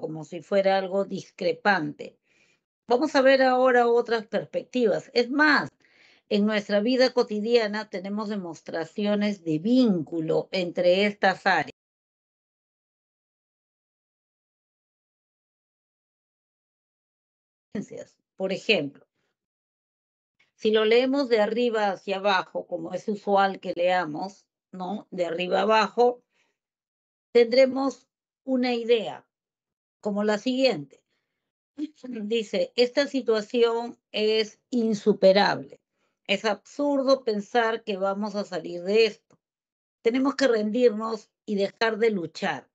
como si fuera algo discrepante. Vamos a ver ahora otras perspectivas. Es más, en nuestra vida cotidiana tenemos demostraciones de vínculo entre estas áreas. Por ejemplo, si lo leemos de arriba hacia abajo, como es usual que leamos, ¿no? De arriba abajo, tendremos una idea, como la siguiente. Dice, esta situación es insuperable. Es absurdo pensar que vamos a salir de esto. Tenemos que rendirnos y dejar de luchar.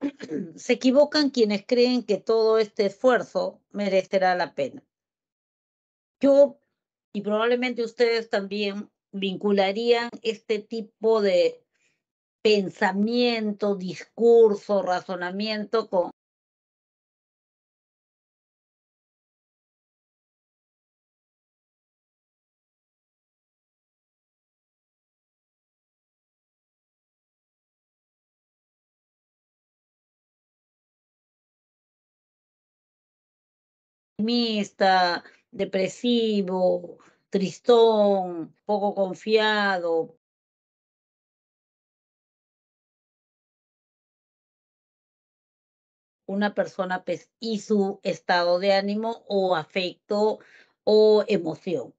Se equivocan quienes creen que todo este esfuerzo merecerá la pena. Yo, y probablemente ustedes también, vincularían este tipo de pensamiento, discurso, razonamiento con Mista, depresivo, tristón, poco confiado. Una persona pues, y su estado de ánimo o afecto o emoción.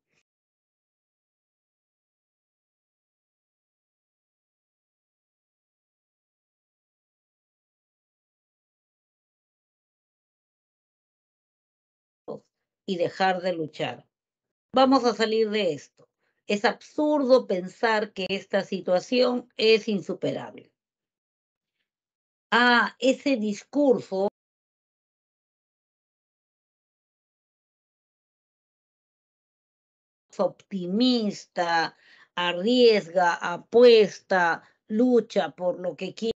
y dejar de luchar. Vamos a salir de esto. Es absurdo pensar que esta situación es insuperable. Ah, ese discurso optimista, arriesga, apuesta, lucha por lo que quiere.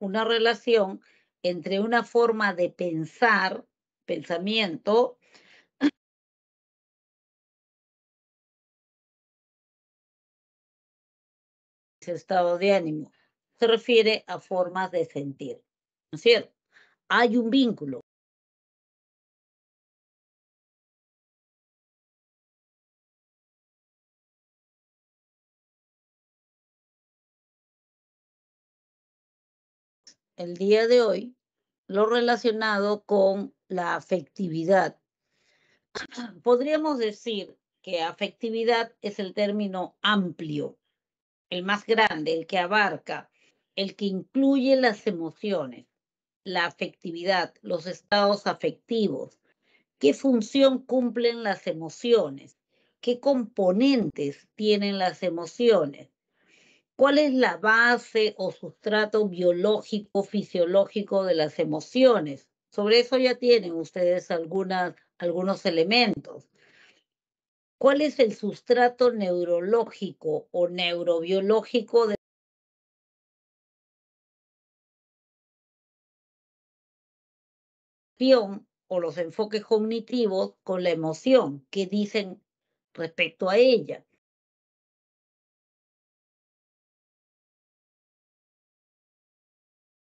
una relación entre una forma de pensar, pensamiento, estado de ánimo. Se refiere a formas de sentir, ¿no es cierto? Hay un vínculo. el día de hoy lo relacionado con la afectividad. Podríamos decir que afectividad es el término amplio, el más grande, el que abarca, el que incluye las emociones, la afectividad, los estados afectivos, qué función cumplen las emociones, qué componentes tienen las emociones, ¿Cuál es la base o sustrato biológico, fisiológico de las emociones? Sobre eso ya tienen ustedes algunas, algunos elementos. ¿Cuál es el sustrato neurológico o neurobiológico de o los enfoques cognitivos con la emoción ¿qué dicen respecto a ella?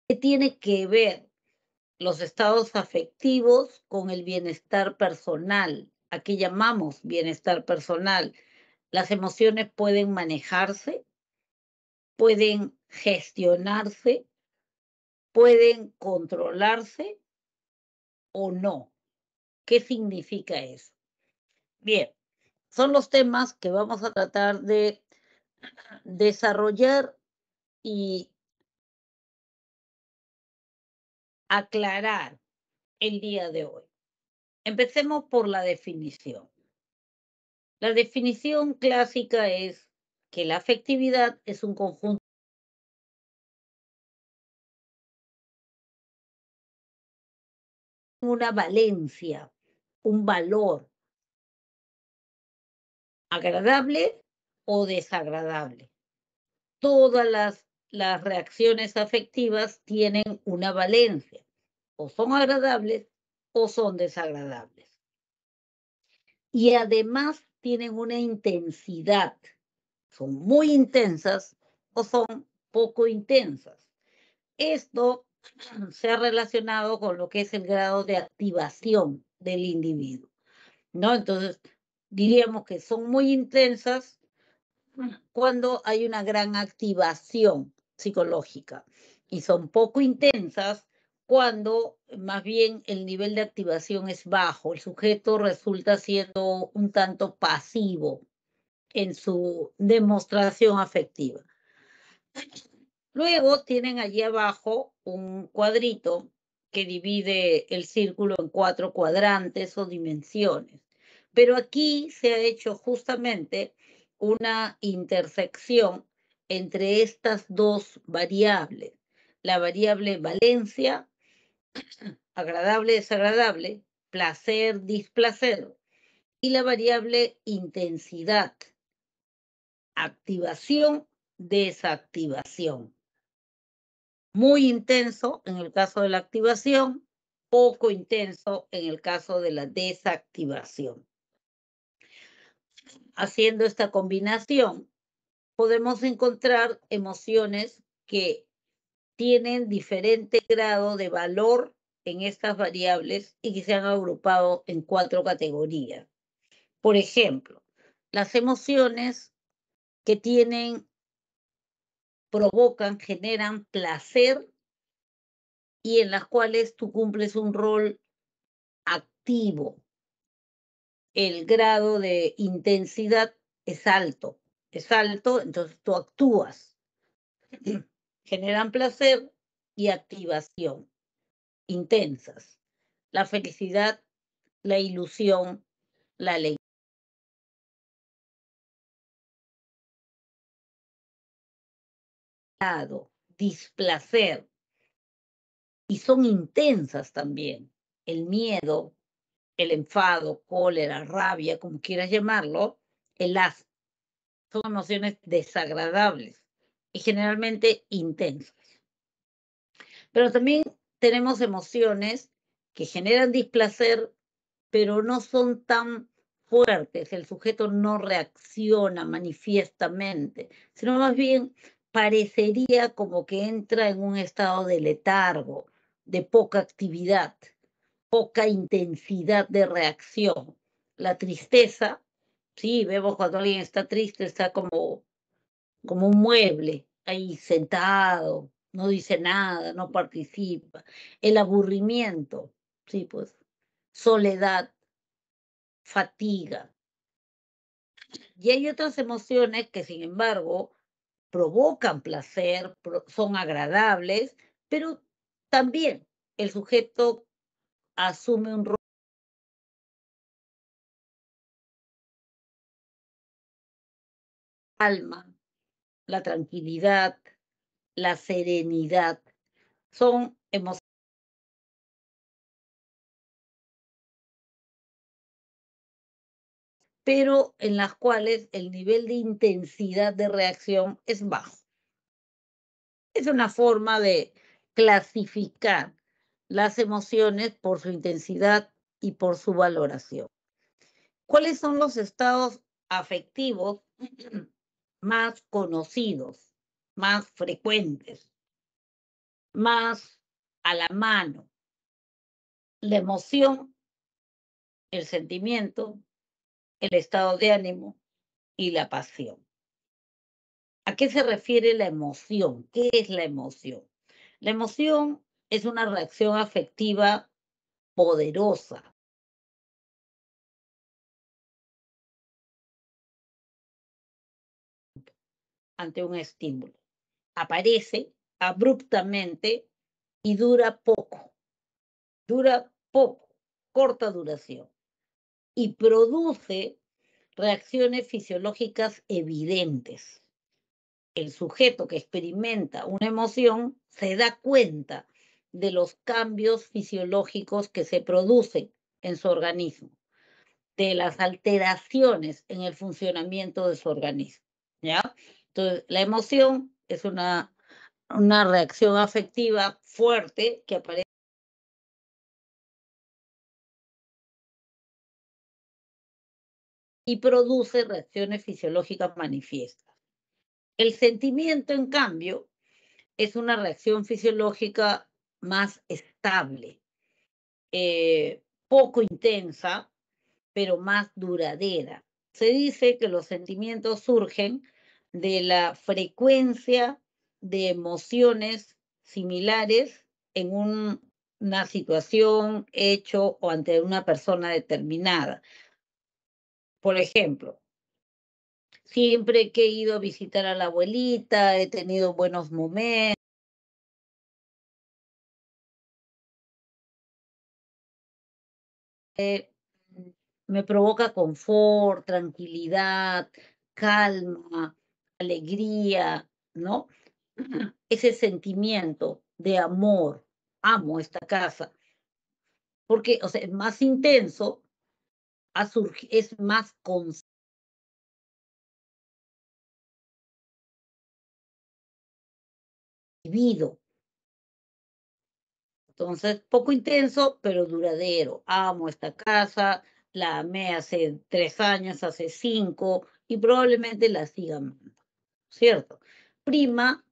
¿Qué tiene que ver los estados afectivos con el bienestar personal? Aquí llamamos bienestar personal? Las emociones pueden manejarse, pueden gestionarse, pueden controlarse o no. ¿Qué significa eso? Bien, son los temas que vamos a tratar de desarrollar y aclarar el día de hoy. Empecemos por la definición. La definición clásica es que la afectividad es un conjunto una valencia, un valor agradable o desagradable. Todas las las reacciones afectivas tienen una valencia, o son agradables o son desagradables. Y además tienen una intensidad, son muy intensas o son poco intensas. Esto se ha relacionado con lo que es el grado de activación del individuo, ¿no? Entonces, diríamos que son muy intensas cuando hay una gran activación psicológica y son poco intensas cuando más bien el nivel de activación es bajo, el sujeto resulta siendo un tanto pasivo en su demostración afectiva. Luego tienen allí abajo un cuadrito que divide el círculo en cuatro cuadrantes o dimensiones, pero aquí se ha hecho justamente una intersección entre estas dos variables, la variable valencia, agradable, desagradable, placer, displacer, y la variable intensidad, activación, desactivación. Muy intenso en el caso de la activación, poco intenso en el caso de la desactivación. Haciendo esta combinación, podemos encontrar emociones que tienen diferente grado de valor en estas variables y que se han agrupado en cuatro categorías. Por ejemplo, las emociones que tienen, provocan, generan placer y en las cuales tú cumples un rol activo. El grado de intensidad es alto es alto, entonces tú actúas. Generan placer y activación intensas. La felicidad, la ilusión, la alegría. displacer y son intensas también. El miedo, el enfado, cólera, rabia, como quieras llamarlo, el asco son emociones desagradables y generalmente intensas. Pero también tenemos emociones que generan displacer, pero no son tan fuertes. El sujeto no reacciona manifiestamente, sino más bien parecería como que entra en un estado de letargo, de poca actividad, poca intensidad de reacción. La tristeza Sí, vemos cuando alguien está triste, está como, como un mueble, ahí sentado, no dice nada, no participa. El aburrimiento, sí, pues, soledad, fatiga. Y hay otras emociones que, sin embargo, provocan placer, son agradables, pero también el sujeto asume un rol alma, la tranquilidad, la serenidad. Son emociones. pero en las cuales el nivel de intensidad de reacción es bajo. Es una forma de clasificar las emociones por su intensidad y por su valoración. ¿Cuáles son los estados afectivos más conocidos, más frecuentes, más a la mano. La emoción, el sentimiento, el estado de ánimo y la pasión. ¿A qué se refiere la emoción? ¿Qué es la emoción? La emoción es una reacción afectiva poderosa, ante un estímulo. Aparece abruptamente y dura poco. Dura poco, corta duración. Y produce reacciones fisiológicas evidentes. El sujeto que experimenta una emoción se da cuenta de los cambios fisiológicos que se producen en su organismo, de las alteraciones en el funcionamiento de su organismo. ¿ya? Entonces, la emoción es una, reacción afectiva fuerte que aparece. y produce reacciones fisiológicas manifiestas. El sentimiento, en cambio, es una reacción fisiológica más estable, eh, poco intensa, pero más duradera. Se dice que los sentimientos surgen de la frecuencia de emociones similares en una situación, hecho o ante una persona determinada. Por ejemplo, siempre que he ido a visitar a la abuelita, he tenido buenos momentos. Eh, me provoca confort, tranquilidad, calma, alegría, ¿no? Ese sentimiento de amor, amo esta casa, porque, o sea, es más intenso, es más Vivido. Entonces, poco intenso, pero duradero. Amo esta casa, la amé hace tres años, hace cinco, y probablemente la siga amando. ¿cierto? Prima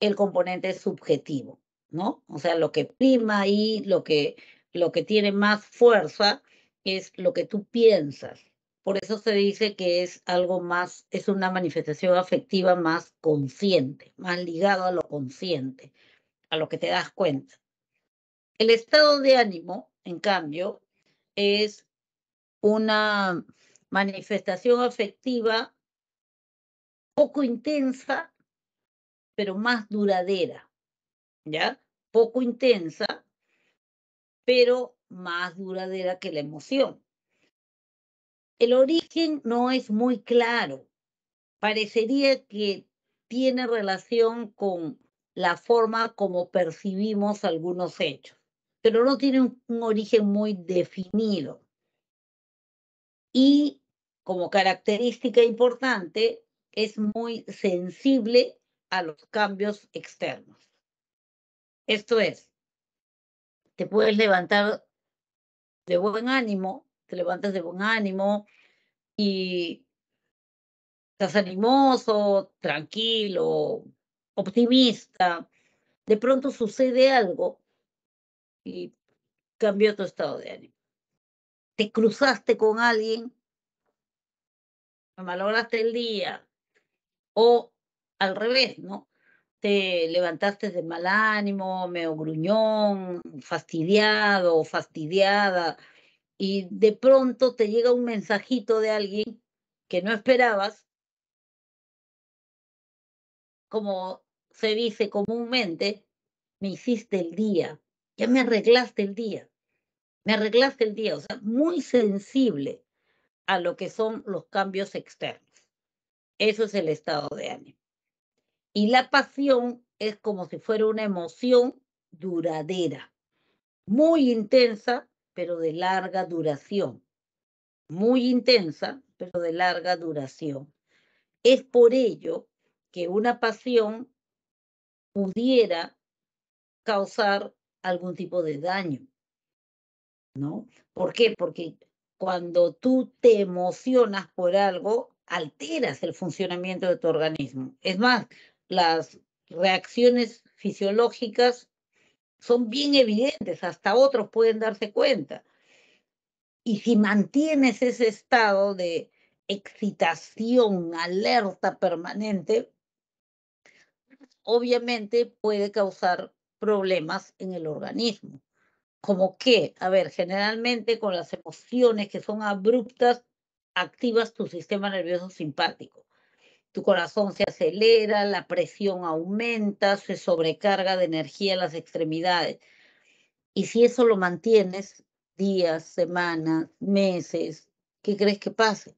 el componente subjetivo, ¿no? O sea, lo que prima y lo que, lo que tiene más fuerza es lo que tú piensas. Por eso se dice que es algo más, es una manifestación afectiva más consciente, más ligado a lo consciente, a lo que te das cuenta. El estado de ánimo, en cambio, es una manifestación afectiva poco intensa, pero más duradera, ¿ya? Poco intensa, pero más duradera que la emoción. El origen no es muy claro. Parecería que tiene relación con la forma como percibimos algunos hechos, pero no tiene un, origen muy definido. Y como característica importante, es muy sensible a los cambios externos. Esto es, te puedes levantar de buen ánimo, te levantas de buen ánimo y estás animoso, tranquilo, optimista. De pronto sucede algo y cambió tu estado de ánimo. Te cruzaste con alguien, valoraste el día, o al revés, ¿no? Te levantaste de mal ánimo, meogruñón, gruñón, fastidiado o fastidiada, y de pronto te llega un mensajito de alguien que no esperabas, como se dice comúnmente, me hiciste el día, ya me arreglaste el día, me arreglaste el día, o sea, muy sensible a lo que son los cambios externos. Eso es el estado de ánimo. Y la pasión es como si fuera una emoción duradera, muy intensa, pero de larga duración. Muy intensa, pero de larga duración. Es por ello que una pasión pudiera causar algún tipo de daño. ¿No? ¿Por qué? Porque cuando tú te emocionas por algo, alteras el funcionamiento de tu organismo. Es más, las reacciones fisiológicas son bien evidentes, hasta otros pueden darse cuenta. Y si mantienes ese estado de excitación, alerta permanente, obviamente puede causar problemas en el organismo. Como que, a ver, generalmente con las emociones que son abruptas, activas tu sistema nervioso simpático. Tu corazón se acelera, la presión aumenta, se sobrecarga de energía en las extremidades. Y si eso lo mantienes días, semanas, meses, ¿qué crees que pase?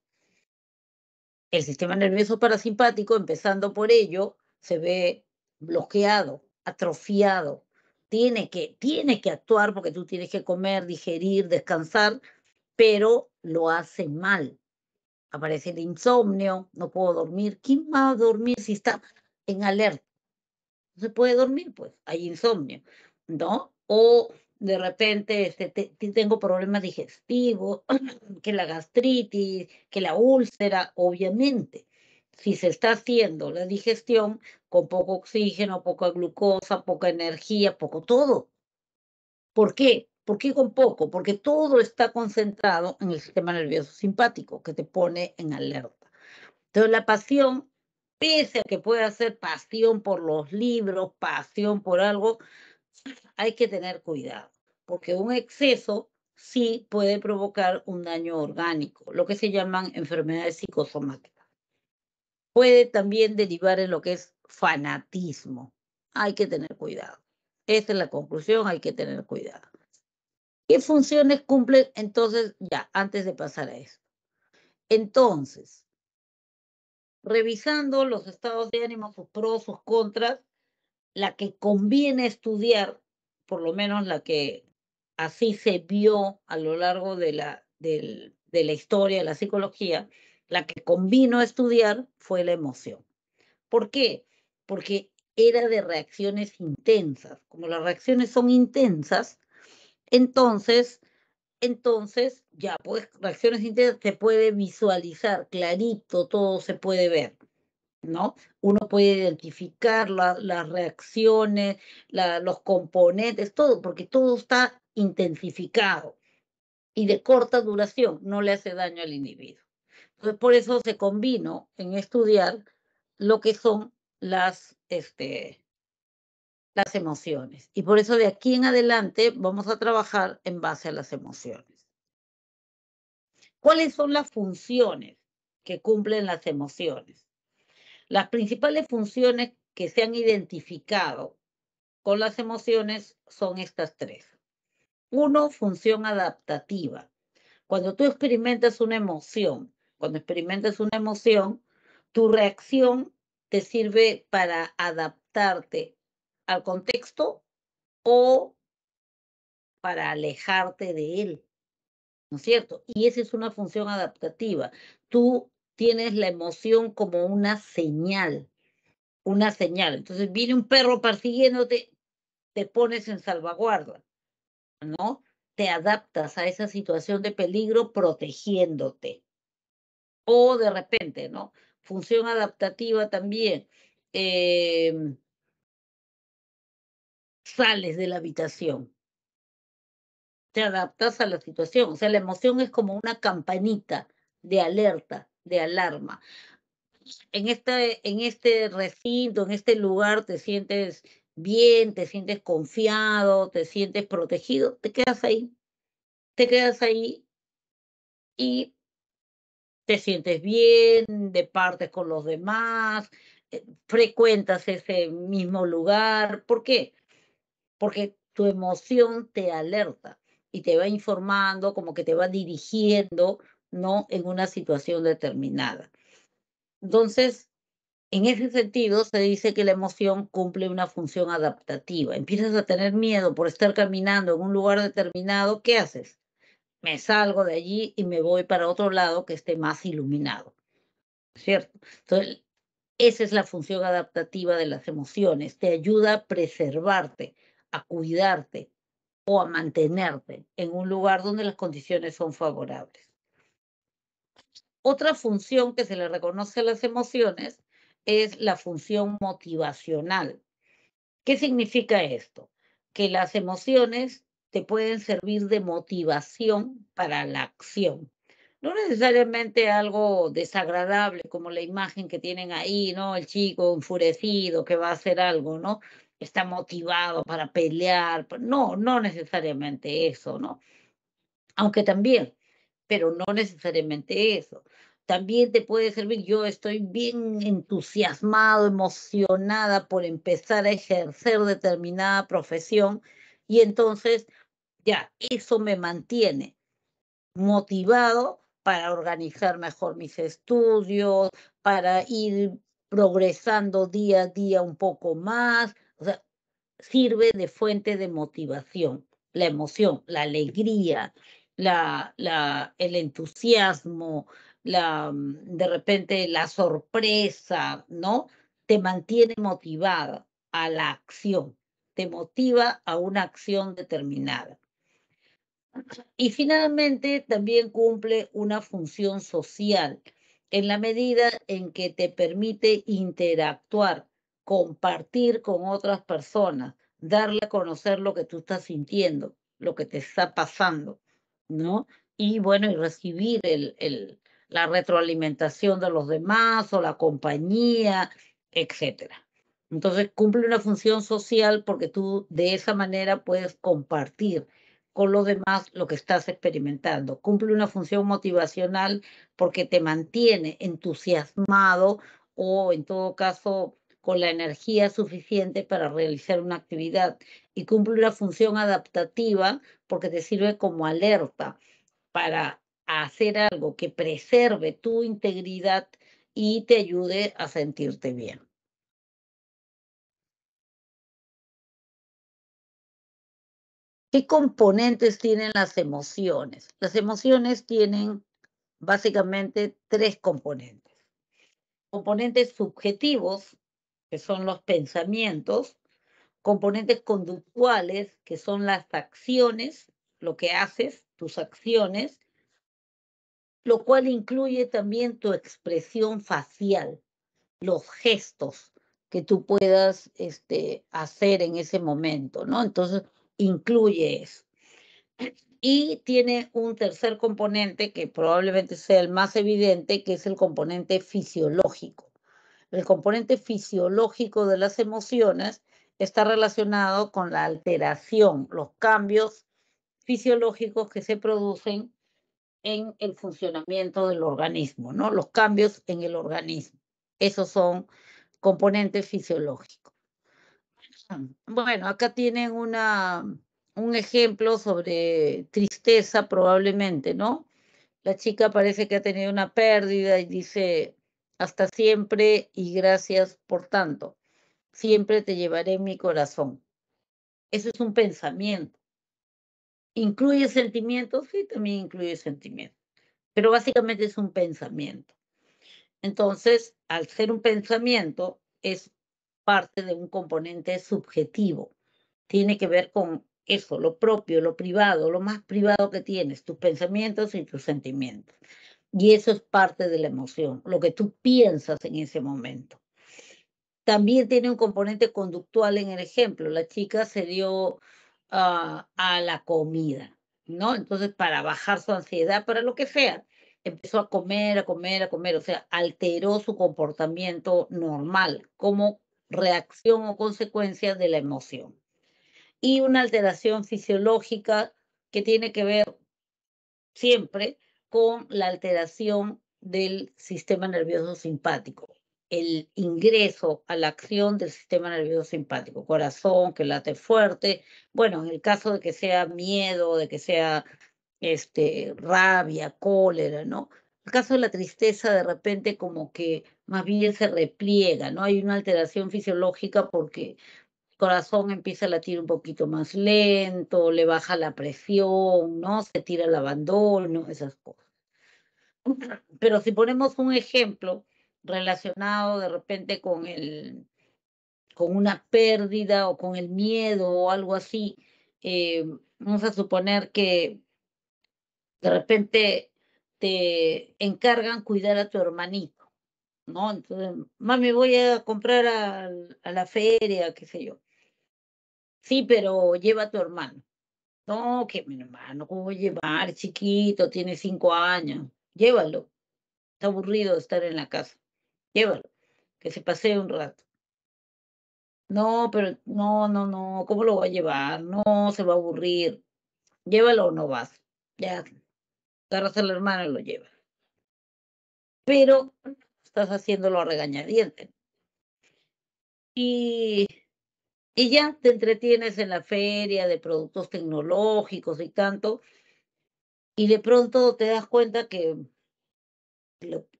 El sistema nervioso parasimpático, empezando por ello, se ve bloqueado, atrofiado. Tiene que, tiene que actuar porque tú tienes que comer, digerir, descansar, pero lo hace mal aparece el insomnio, no puedo dormir. ¿Quién va a dormir si está en alerta? No se puede dormir, pues hay insomnio, ¿no? O de repente este, tengo problemas digestivos, que la gastritis, que la úlcera, obviamente. Si se está haciendo la digestión con poco oxígeno, poca glucosa, poca energía, poco todo. ¿Por qué? ¿Por qué con poco? Porque todo está concentrado en el sistema nervioso simpático, que te pone en alerta. Entonces, la pasión, pese a que pueda ser pasión por los libros, pasión por algo, hay que tener cuidado, porque un exceso sí puede provocar un daño orgánico, lo que se llaman enfermedades psicosomáticas. Puede también derivar en lo que es fanatismo. Hay que tener cuidado. Esa es la conclusión, hay que tener cuidado. ¿Qué funciones cumplen? Entonces, ya, antes de pasar a eso. Entonces, revisando los estados de ánimo, sus pros, sus contras, la que conviene estudiar, por lo menos la que así se vio a lo largo de la, de la historia de la psicología, la que convino estudiar fue la emoción. ¿Por qué? Porque era de reacciones intensas. Como las reacciones son intensas, entonces, entonces ya pues reacciones internas se puede visualizar clarito, todo se puede ver, ¿no? Uno puede identificar las reacciones, los componentes, todo, porque todo está intensificado y de corta duración, no le hace daño al individuo. Entonces, por eso se combinó en estudiar lo que son las, este, las emociones. Y por eso de aquí en adelante vamos a trabajar en base a las emociones. ¿Cuáles son las funciones que cumplen las emociones? Las principales funciones que se han identificado con las emociones son estas tres. Uno, función adaptativa. Cuando tú experimentas una emoción, cuando experimentas una emoción, tu reacción te sirve para adaptarte al contexto o para alejarte de él. ¿No es cierto? Y esa es una función adaptativa. Tú tienes la emoción como una señal, una señal. Entonces viene un perro persiguiéndote, te pones en salvaguarda, ¿no? Te adaptas a esa situación de peligro protegiéndote. O de repente, ¿no? Función adaptativa también. Em, sales de la habitación. Te adaptas a la situación. O sea, la emoción es como una campanita de alerta, de alarma. En este, en este recinto, en este lugar, te sientes bien, te sientes confiado, te sientes protegido, te quedas ahí. Te quedas ahí y te sientes bien, de partes con los demás, eh, frecuentas ese mismo lugar. ¿Por qué? porque tu emoción te alerta y te va informando, como que te va dirigiendo, ¿no? En una situación determinada. Entonces, en ese sentido, se dice que la emoción cumple una función adaptativa. Empiezas a tener miedo por estar caminando en un lugar determinado, ¿qué haces? Me salgo de allí y me voy para otro lado que esté más iluminado. ¿Cierto? Entonces, esa es la función adaptativa de las emociones. Te ayuda a preservarte, a cuidarte o a mantenerte en un lugar donde las condiciones son favorables. Otra función que se le reconoce a las emociones es la función motivacional. ¿Qué significa esto? Que las emociones te pueden servir de motivación para la acción. No necesariamente algo desagradable como la imagen que tienen ahí, ¿no? El chico enfurecido que va a hacer algo, ¿no? está motivado para pelear. No, no necesariamente eso, ¿no? Aunque también, pero no necesariamente eso. También te puede servir, yo estoy bien entusiasmado, emocionada por empezar a ejercer determinada profesión y entonces ya, eso me mantiene motivado para organizar mejor mis estudios, para ir progresando día a día un poco más, o sea, sirve de fuente de motivación, la emoción, la alegría, la, la, el entusiasmo, la, mm, de repente la sorpresa, ¿no? Te mantiene motivada a la acción, te motiva a una acción determinada. Y finalmente también cumple una función social en la medida en que te permite interactuar compartir con otras personas, darle a conocer lo que tú estás sintiendo, lo que te está pasando, ¿no? Y bueno, y recibir el, el, la retroalimentación de los demás o la compañía, etcétera. Entonces cumple una función social porque tú de esa manera puedes compartir con los demás lo que estás experimentando. Cumple una función motivacional porque te mantiene entusiasmado o en todo caso con la energía suficiente para realizar una actividad y cumple una función adaptativa porque te sirve como alerta para hacer algo que preserve tu integridad y te ayude a sentirte bien. ¿Qué componentes tienen las emociones? Las emociones tienen básicamente tres componentes. Componentes subjetivos, que son los pensamientos, componentes conductuales, que son las acciones, lo que haces, tus acciones, lo cual incluye también tu expresión facial, los gestos que tú puedas este, hacer en ese momento, ¿no? Entonces, incluye eso. Y tiene un tercer componente que probablemente sea el más evidente, que es el componente fisiológico el componente fisiológico de las emociones está relacionado con la alteración, los cambios fisiológicos que se producen en el funcionamiento del organismo, ¿no? Los cambios en el organismo. Esos son componentes fisiológicos. Bueno, acá tienen una, un ejemplo sobre tristeza probablemente, ¿no? La chica parece que ha tenido una pérdida y dice, hasta siempre y gracias por tanto. Siempre te llevaré en mi corazón. Eso es un pensamiento. ¿Incluye sentimientos? Sí, también incluye sentimientos. Pero básicamente es un pensamiento. Entonces, al ser un pensamiento, es parte de un componente subjetivo. Tiene que ver con eso, lo propio, lo privado, lo más privado que tienes, tus pensamientos y tus sentimientos. Y eso es parte de la emoción, lo que tú piensas en ese momento. También tiene un componente conductual en el ejemplo. La chica se dio ah, a la comida, ¿no? Entonces, para bajar su ansiedad, para lo que sea, empezó a comer, a comer, a comer, o sea, alteró su comportamiento normal como reacción o consecuencia de la emoción. Y una alteración fisiológica que tiene que ver siempre con la alteración del sistema nervioso simpático, el ingreso a la acción del sistema nervioso simpático, corazón que late fuerte, bueno, en el caso de que sea miedo, de que sea este, rabia, cólera, ¿no? El caso de la tristeza de repente como que más bien se repliega, ¿no? Hay una alteración fisiológica porque corazón empieza a latir un poquito más lento, le baja la presión, ¿no? Se tira el abandono, esas cosas. Pero si ponemos un ejemplo relacionado de repente con el con una pérdida o con el miedo o algo así, eh, vamos a suponer que de repente te encargan cuidar a tu hermanito, ¿no? Entonces, mami, voy a comprar a la feria, qué sé yo. Sí, pero lleva a tu hermano. No, que mi hermano, ¿cómo voy a llevar? Chiquito, tiene cinco años. Llévalo. Está aburrido de estar en la casa. Llévalo. Que se pasee un rato. No, pero no, no, no. ¿Cómo lo voy a llevar? No, se va a aburrir. Llévalo o no vas. Ya. Agarras la hermana y lo llevas. Pero estás haciéndolo a regañadientes. Y y ya te entretienes en la feria de productos tecnológicos y tanto, y de pronto te das cuenta que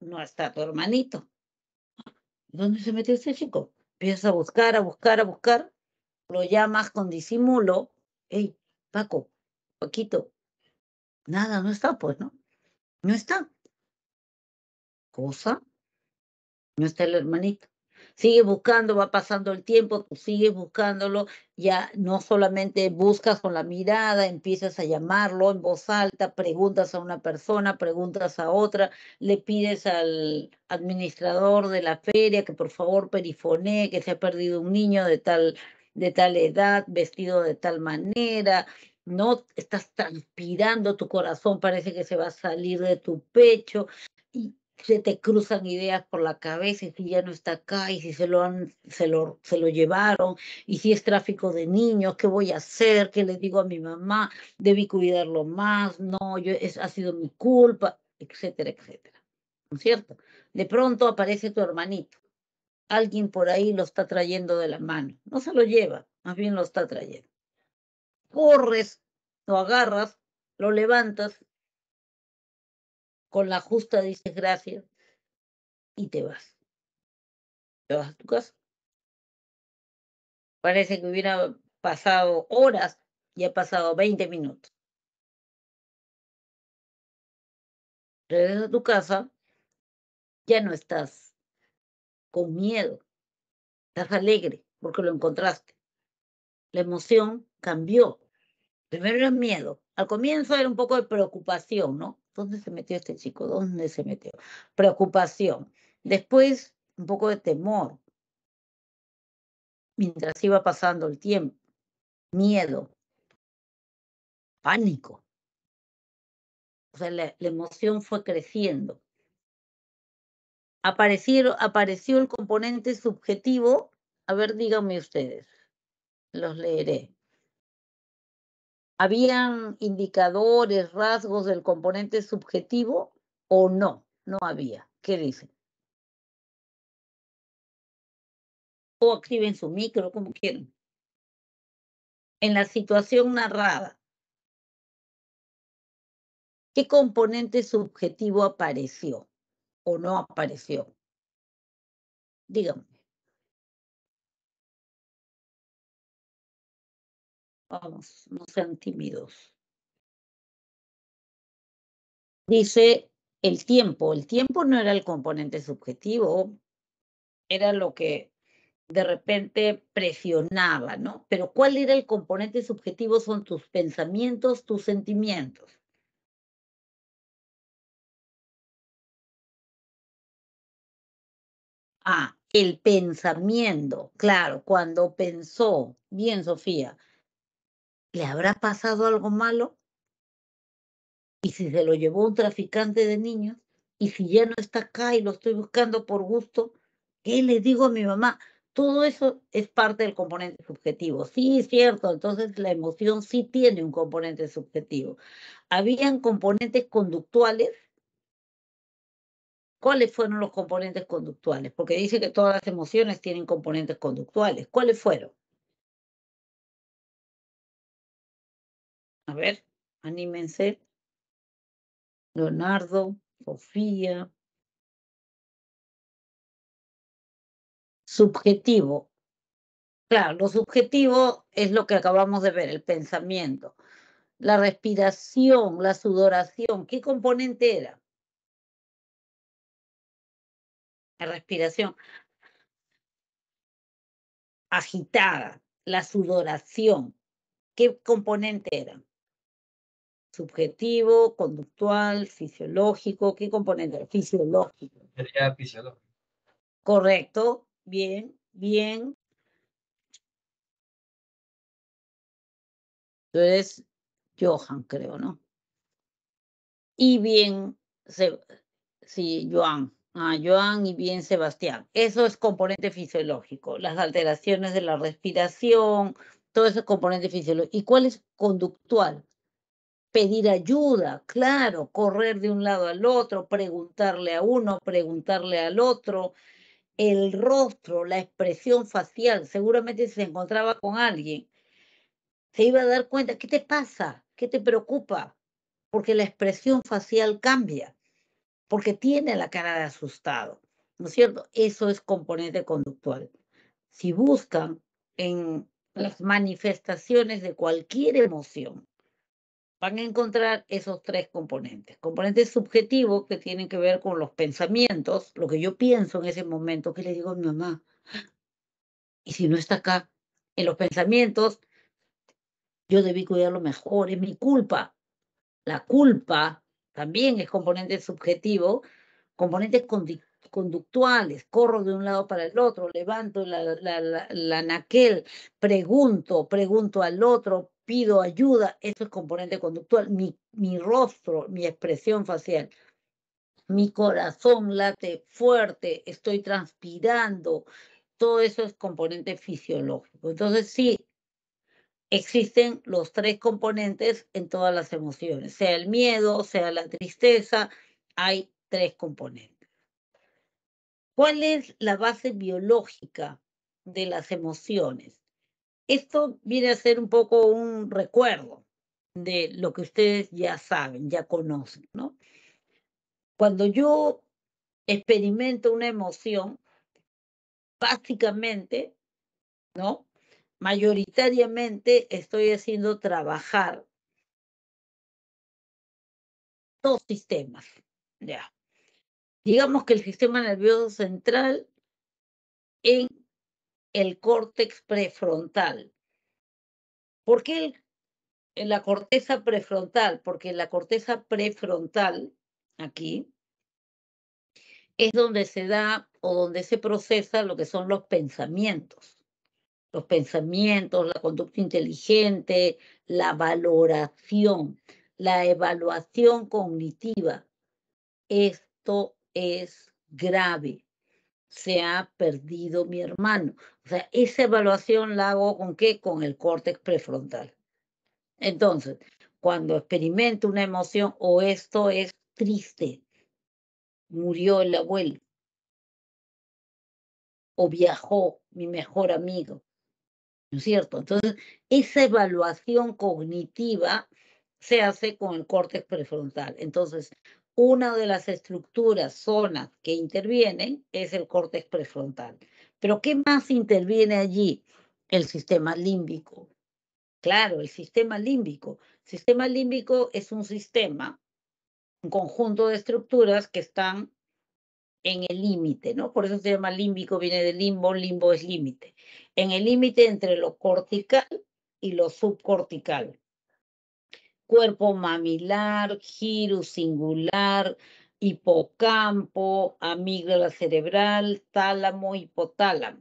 no está tu hermanito. ¿Dónde se metió ese chico? Empiezas a buscar, a buscar, a buscar, lo llamas con disimulo, hey, Paco, Paquito, nada, no está, pues, ¿no? No está. Cosa, no está el hermanito. Sigue buscando, va pasando el tiempo, sigues buscándolo, ya no solamente buscas con la mirada, empiezas a llamarlo en voz alta, preguntas a una persona, preguntas a otra, le pides al administrador de la feria que por favor perifonee que se ha perdido un niño de tal de tal edad, vestido de tal manera, no estás transpirando, tu corazón parece que se va a salir de tu pecho se te cruzan ideas por la cabeza y si ya no está acá y si se lo han se lo, llevaron y si es tráfico de niños qué voy a hacer qué le digo a mi mamá debí cuidarlo más no yo es, ha sido mi culpa etcétera etcétera ¿no es cierto de pronto aparece tu hermanito alguien por ahí lo está trayendo de la mano no se lo lleva más bien lo está trayendo corres lo agarras lo levantas con la justa dices gracias y te vas. Te vas a tu casa. Parece que hubiera pasado horas y ha pasado 20 minutos. Regresas a tu casa, ya no estás con miedo, estás alegre porque lo encontraste. La emoción cambió. Primero era miedo. Al comienzo era un poco de preocupación, ¿no? ¿Dónde se metió este chico? ¿Dónde se metió? Preocupación. Después, un poco de temor. Mientras iba pasando el tiempo. Miedo. Pánico. O sea, la, emoción fue creciendo. apareció el componente subjetivo. A ver, díganme ustedes. Los leeré. ¿Habían indicadores, rasgos del componente subjetivo o no? No había. ¿Qué dicen? O escriben su micro, como quieran. En la situación narrada, ¿qué componente subjetivo apareció o no apareció? Díganme. Vamos, no sean tímidos. Dice el tiempo. El tiempo no era el componente subjetivo, era lo que de repente presionaba, ¿no? Pero ¿cuál era el componente subjetivo? Son tus pensamientos, tus sentimientos. Ah, el pensamiento, claro, cuando pensó, bien Sofía, ¿Le habrá pasado algo malo? ¿Y si se lo llevó un traficante de niños? ¿Y si ya no está acá y lo estoy buscando por gusto? ¿Qué le digo a mi mamá? Todo eso es parte del componente subjetivo. Sí, es cierto, entonces la emoción sí tiene un componente subjetivo. Habían componentes conductuales ¿Cuáles fueron los componentes conductuales? Porque dice que todas las emociones tienen componentes conductuales. ¿Cuáles fueron? A ver, anímense. Leonardo, Sofía. Subjetivo. Claro, lo subjetivo es lo que acabamos de ver, el pensamiento. La respiración, la sudoración, ¿qué componente era? La respiración agitada, la sudoración, ¿qué componente era? subjetivo, conductual, fisiológico. ¿Qué componente? Fisiológico. Sería fisiológico. Correcto, bien, bien. Entonces, Johan, creo, ¿no? Y bien, sí, Joan. Ah, Joan y bien Sebastián. Eso es componente fisiológico. Las alteraciones de la respiración, todo eso es componente fisiológico. ¿Y cuál es conductual? pedir ayuda, claro, correr de un lado al otro, preguntarle a uno, preguntarle al otro, el rostro, la expresión facial, seguramente si se encontraba con alguien, se iba a dar cuenta, ¿qué te pasa? ¿Qué te preocupa? Porque la expresión facial cambia, porque tiene la cara de asustado, ¿no es cierto? Eso es componente conductual. Si buscan en las manifestaciones de cualquier emoción, van a encontrar esos tres componentes. Componentes subjetivos que tienen que ver con los pensamientos, lo que yo pienso en ese momento, que le digo a mi mamá, y si no está acá, en los pensamientos, yo debí cuidarlo mejor, es mi culpa. La culpa también es componente subjetivo, componentes conductuales, corro de un lado para el otro, levanto la, la, la, la naquel, pregunto, pregunto al otro, pido ayuda, eso es componente conductual, mi, rostro, mi expresión facial, mi corazón late fuerte, estoy transpirando, todo eso es componente fisiológico. Entonces sí, existen los tres componentes en todas las emociones, sea el miedo, sea la tristeza, hay tres componentes. ¿Cuál es la base biológica de las emociones? Esto viene a ser un poco un recuerdo de lo que ustedes ya saben, ya conocen, ¿no? Cuando yo experimento una emoción, básicamente, ¿no? Mayoritariamente estoy haciendo trabajar dos sistemas, ya. Digamos que el sistema nervioso central en el córtex prefrontal. ¿Por qué en eh, la corteza prefrontal? Porque en la corteza prefrontal, aquí, es donde se da o donde se procesa lo que son los pensamientos. Los pensamientos, la conducta inteligente, la valoración, la evaluación cognitiva. Esto es grave se ha perdido mi hermano. O sea, esa evaluación la hago con qué? Con el córtex prefrontal. Entonces, cuando experimento una emoción o esto es triste, murió el abuelo, o viajó mi mejor amigo, ¿no es cierto? Entonces, esa evaluación cognitiva se hace con el córtex prefrontal. Entonces, una de las estructuras, zonas que intervienen es el córtex prefrontal. Pero ¿qué más interviene allí? El sistema límbico. Claro, el sistema límbico. El sistema límbico es un sistema, un conjunto de estructuras que están en el límite, ¿no? Por eso se llama límbico, viene de limbo, limbo es límite. En el límite entre lo cortical y lo subcortical cuerpo mamilar, giro singular, hipocampo, amígdala cerebral, tálamo, hipotálamo,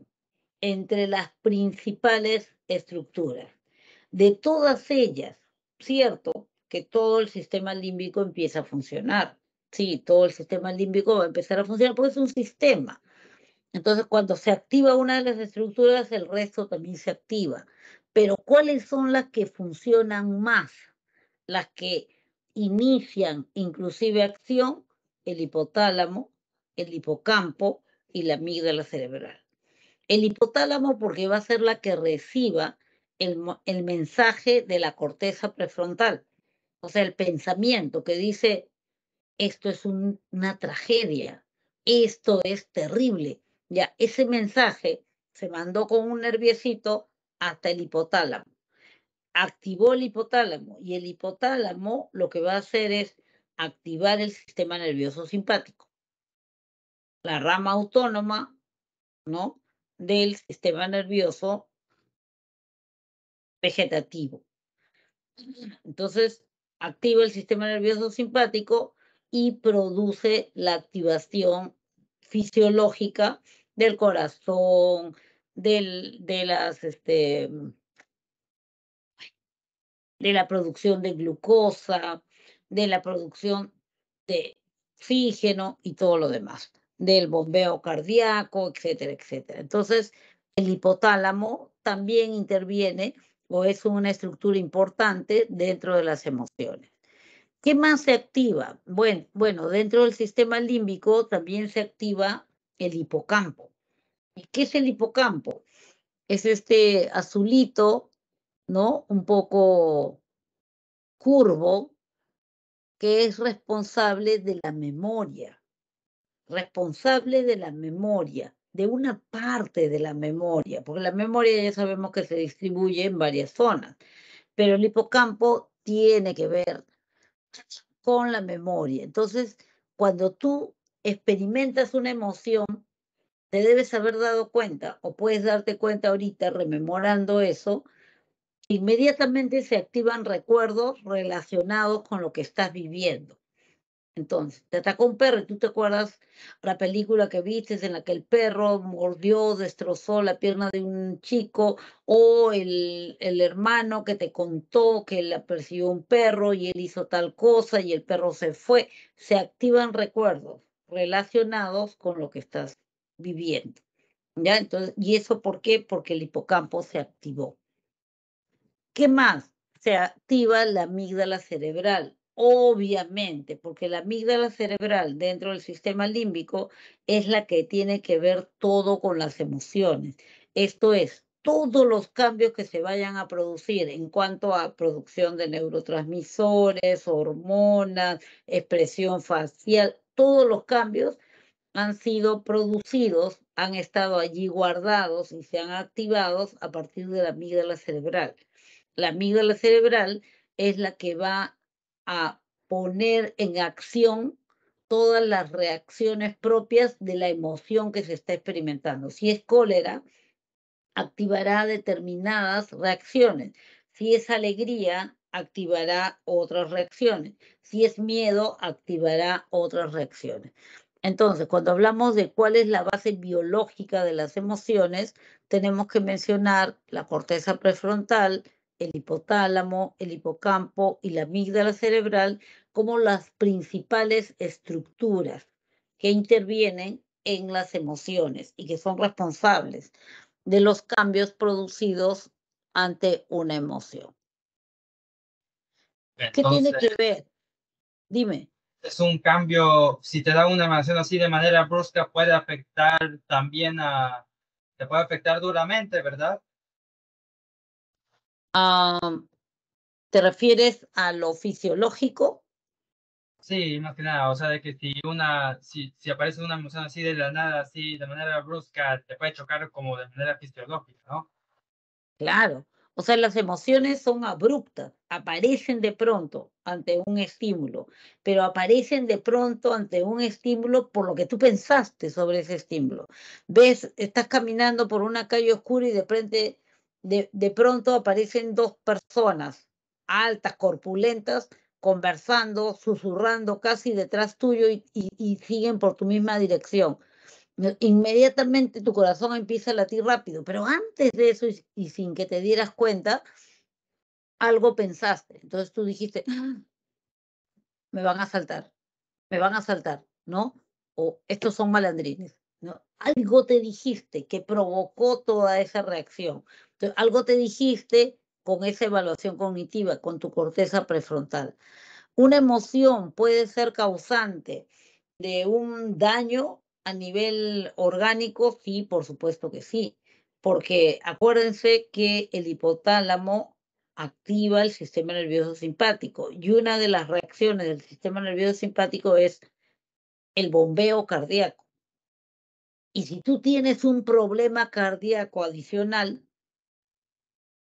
entre las principales estructuras. De todas ellas, cierto que todo el sistema límbico empieza a funcionar. Sí, todo el sistema límbico va a empezar a funcionar porque es un sistema. Entonces, cuando se activa una de las estructuras, el resto también se activa. Pero, ¿cuáles son las que funcionan más? las que inician inclusive acción, el hipotálamo, el hipocampo y la amígdala cerebral. El hipotálamo porque va a ser la que reciba el, mensaje de la corteza prefrontal, o sea, el pensamiento que dice, esto es una tragedia, esto es terrible. Ya, ese mensaje se mandó con un nerviecito hasta el hipotálamo activó el hipotálamo y el hipotálamo lo que va a hacer es activar el sistema nervioso simpático, la rama autónoma, ¿no? Del sistema nervioso vegetativo. Entonces, activa el sistema nervioso simpático y produce la activación fisiológica del corazón, del, de las, este, de la producción de glucosa, de la producción de oxígeno y todo lo demás, del bombeo cardíaco, etcétera, etcétera. Entonces, el hipotálamo también interviene o es una estructura importante dentro de las emociones. ¿Qué más se activa? Bueno, bueno, dentro del sistema límbico también se activa el hipocampo. ¿Y qué es el hipocampo? Es este azulito, ¿no? Un poco curvo que es responsable de la memoria, responsable de la memoria, de una parte de la memoria, porque la memoria ya sabemos que se distribuye en varias zonas, pero el hipocampo tiene que ver con la memoria. Entonces, cuando tú experimentas una emoción, te debes haber dado cuenta o puedes darte cuenta ahorita rememorando eso, inmediatamente se activan recuerdos relacionados con lo que estás viviendo. Entonces, te atacó un perro y tú te acuerdas la película que viste en la que el perro mordió, destrozó la pierna de un chico o el, hermano que te contó que le persiguió un perro y él hizo tal cosa y el perro se fue. Se activan recuerdos relacionados con lo que estás viviendo. ¿Ya? Entonces, ¿y eso por qué? Porque el hipocampo se activó. ¿Qué más? Se activa la amígdala cerebral, obviamente, porque la amígdala cerebral dentro del sistema límbico es la que tiene que ver todo con las emociones. Esto es, todos los cambios que se vayan a producir en cuanto a producción de neurotransmisores, hormonas, expresión facial, todos los cambios han sido producidos, han estado allí guardados y se han activado a partir de la amígdala cerebral la amígdala cerebral es la que va a poner en acción todas las reacciones propias de la emoción que se está experimentando. Si es cólera, activará determinadas reacciones. Si es alegría, activará otras reacciones. Si es miedo, activará otras reacciones. Entonces, cuando hablamos de cuál es la base biológica de las emociones, tenemos que mencionar la corteza prefrontal, el hipotálamo, el hipocampo y la amígdala cerebral como las principales estructuras que intervienen en las emociones y que son responsables de los cambios producidos ante una emoción. ¿Qué tiene que ver? Dime. Es un cambio, si te da una emoción así de manera brusca, puede afectar también a, te puede afectar duramente, ¿verdad? ¿Te refieres a lo fisiológico? Sí, más que nada, o sea, de que si una, si, si aparece una emoción así de la nada, así de manera brusca, te puede chocar como de manera fisiológica, ¿no? Claro, o sea, las emociones son abruptas, aparecen de pronto ante un estímulo, pero aparecen de pronto ante un estímulo por lo que tú pensaste sobre ese estímulo. Ves, estás caminando por una calle oscura y de repente de, pronto aparecen dos personas altas, corpulentas, conversando, susurrando casi detrás tuyo y, siguen por tu misma dirección. Inmediatamente tu corazón empieza a latir rápido, pero antes de eso y, sin que te dieras cuenta, algo pensaste. Entonces tú dijiste, ah, me van a saltar, me van a saltar, ¿no? O estos son malandrines algo te dijiste que provocó toda esa reacción. algo te dijiste con esa evaluación cognitiva, con tu corteza prefrontal. Una emoción puede ser causante de un daño a nivel orgánico, sí, por supuesto que sí, porque acuérdense que el hipotálamo activa el sistema nervioso simpático y una de las reacciones del sistema nervioso simpático es el bombeo cardíaco. Y si tú tienes un problema cardíaco adicional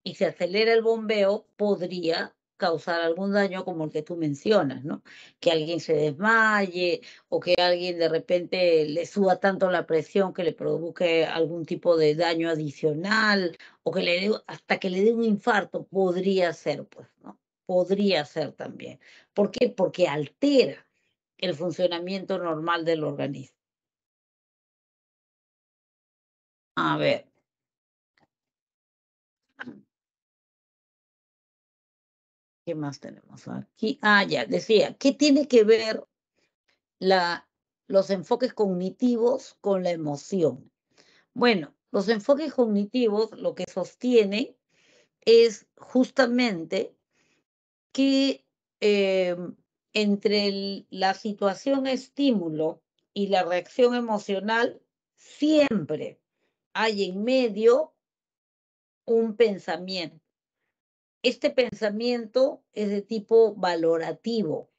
y se acelera el bombeo, podría causar algún daño como el que tú mencionas, ¿no? Que alguien se desmaye o que alguien de repente le suba tanto la presión que le provoque algún tipo de daño adicional o que le hasta que le dé un infarto, podría ser, pues, ¿no? Podría ser también. ¿Por qué? Porque altera el funcionamiento normal del organismo. A ver. ¿Qué más tenemos aquí? Ah, ya, decía, ¿qué tiene que ver la, los enfoques cognitivos con la emoción? Bueno, los enfoques cognitivos lo que sostienen es justamente que eh, entre la situación estímulo y la reacción emocional siempre hay en medio un pensamiento. Este pensamiento es de tipo valorativo.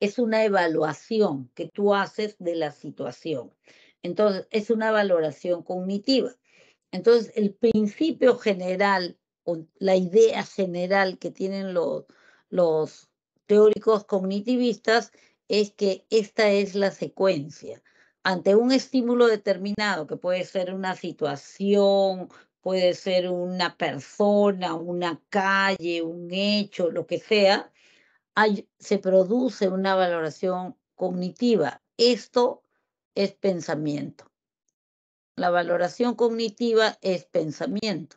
Es una evaluación que tú haces de la situación. Entonces, es una valoración cognitiva. Entonces, el principio general o la idea general que tienen los, los teóricos cognitivistas es que esta es la secuencia ante un estímulo determinado, que puede ser una situación, puede ser una persona, una calle, un hecho, lo que sea, se produce una valoración cognitiva. Esto es pensamiento. La valoración cognitiva es pensamiento.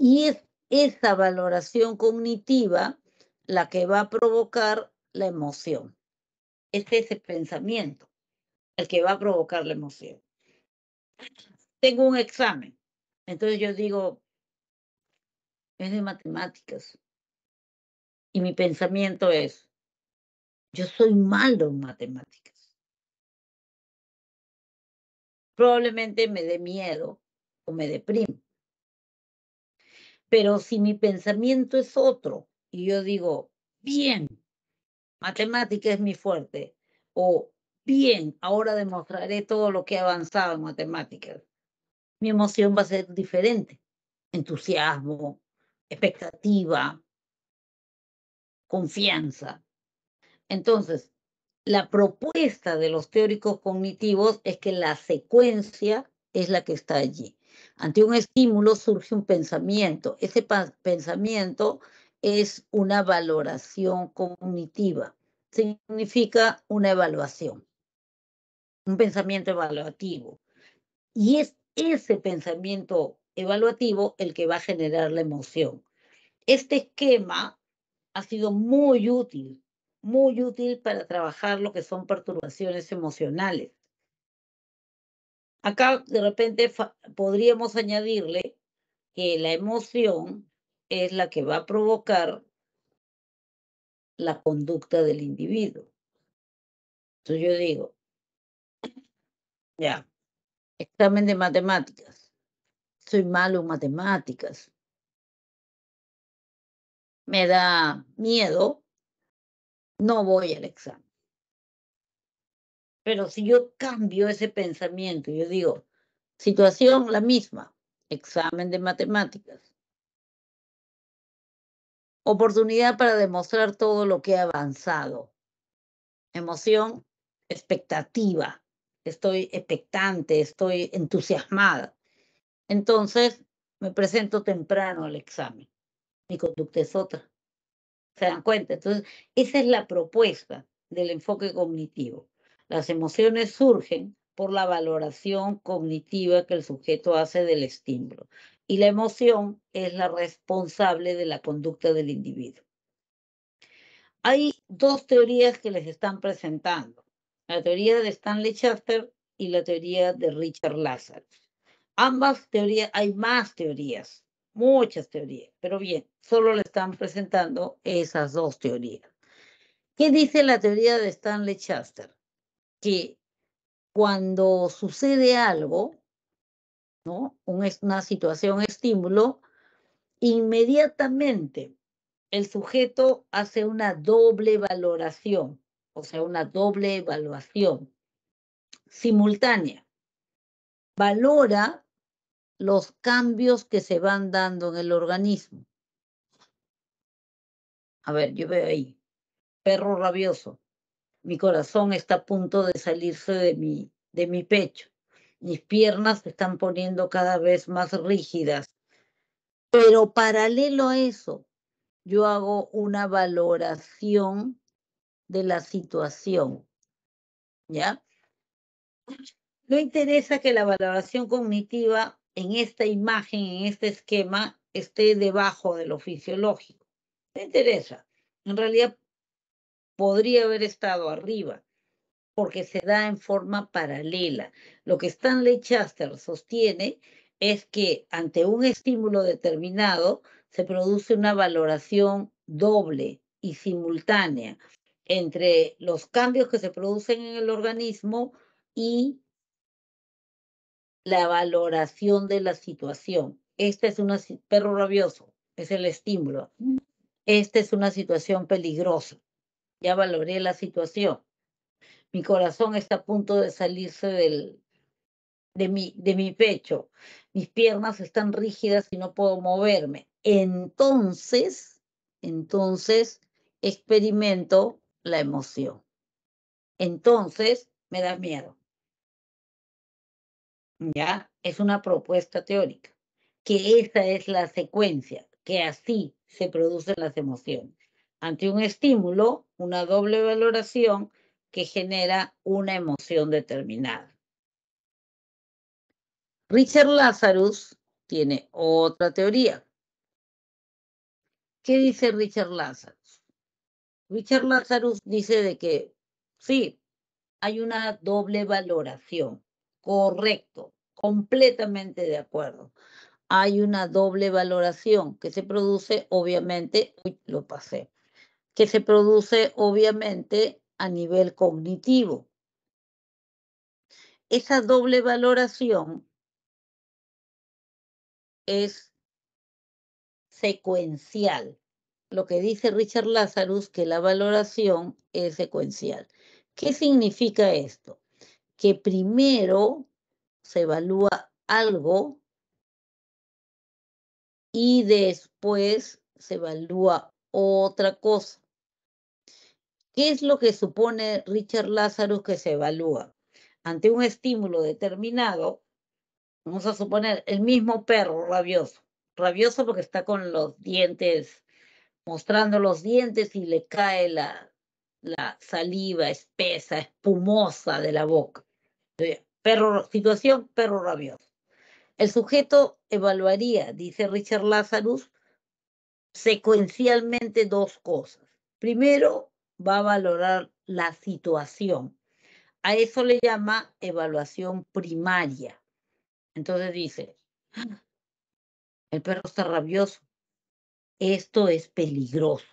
Y es esa valoración cognitiva la que va a provocar la emoción. Es ese pensamiento el que va a provocar la emoción. Tengo un examen, entonces yo digo, es de matemáticas. Y mi pensamiento es, yo soy malo en matemáticas. Probablemente me dé miedo o me deprime. Pero si mi pensamiento es otro y yo digo, bien, matemática es mi fuerte, o bien, ahora demostraré todo lo que he avanzado en matemáticas. Mi emoción va a ser diferente. Entusiasmo, expectativa, confianza. Entonces, la propuesta de los teóricos cognitivos es que la secuencia es la que está allí. Ante un estímulo surge un pensamiento. Ese pensamiento es una valoración cognitiva. Significa una evaluación un pensamiento evaluativo. Y es ese pensamiento evaluativo el que va a generar la emoción. Este esquema ha sido muy útil, muy útil para trabajar lo que son perturbaciones emocionales. Acá de repente podríamos añadirle que la emoción es la que va a provocar la conducta del individuo. Entonces yo digo, ya. Examen de matemáticas. Soy malo en matemáticas. Me da miedo. No voy al examen. Pero si yo cambio ese pensamiento, yo digo, situación la misma, examen de matemáticas. Oportunidad para demostrar todo lo que he avanzado. Emoción, expectativa, estoy expectante, estoy entusiasmada. Entonces, me presento temprano al examen. Mi conducta es otra. ¿Se dan cuenta? Entonces, esa es la propuesta del enfoque cognitivo. Las emociones surgen por la valoración cognitiva que el sujeto hace del estímulo. Y la emoción es la responsable de la conducta del individuo. Hay dos teorías que les están presentando la teoría de Stanley Chester y la teoría de Richard Lazarus Ambas teorías, hay más teorías, muchas teorías, pero bien, solo le están presentando esas dos teorías. ¿Qué dice la teoría de Stanley Chester? Que cuando sucede algo, una situación, estímulo, inmediatamente el sujeto hace una doble valoración o sea, una doble evaluación simultánea. Valora los cambios que se van dando en el organismo. A ver, yo veo ahí, perro rabioso, mi corazón está a punto de salirse de mi, de mi pecho, mis piernas se están poniendo cada vez más rígidas, pero paralelo a eso, yo hago una valoración de la situación. ¿Ya? No interesa que la valoración cognitiva en esta imagen, en este esquema, esté debajo de lo fisiológico. No interesa. En realidad podría haber estado arriba, porque se da en forma paralela. Lo que Stanley Chaster sostiene es que ante un estímulo determinado se produce una valoración doble y simultánea entre los cambios que se producen en el organismo y la valoración de la situación. Este es un perro rabioso, es el estímulo. Esta es una situación peligrosa. Ya valoré la situación. Mi corazón está a punto de salirse del, de, mi, de mi pecho. Mis piernas están rígidas y no puedo moverme. Entonces, entonces experimento la emoción. Entonces, me da miedo. ¿Ya? Es una propuesta teórica, que esa es la secuencia, que así se producen las emociones. Ante un estímulo, una doble valoración que genera una emoción determinada. Richard Lazarus tiene otra teoría. ¿Qué dice Richard Lazarus? Richard Lazarus dice de que sí, hay una doble valoración. Correcto, completamente de acuerdo. Hay una doble valoración que se produce, obviamente, lo pasé, que se produce, obviamente, a nivel cognitivo. Esa doble valoración es secuencial lo que dice Richard Lazarus, que la valoración es secuencial. ¿Qué significa esto? Que primero se evalúa algo y después se evalúa otra cosa. ¿Qué es lo que supone Richard Lazarus que se evalúa? Ante un estímulo determinado, vamos a suponer el mismo perro rabioso, rabioso porque está con los dientes mostrando los dientes y le cae la, saliva espesa, espumosa de la boca. Eh, perro, situación perro rabioso. El sujeto evaluaría, dice Richard Lazarus, secuencialmente dos cosas. Primero, va a valorar la situación. A eso le llama evaluación primaria. Entonces dice, ah, el perro está rabioso, esto es peligroso.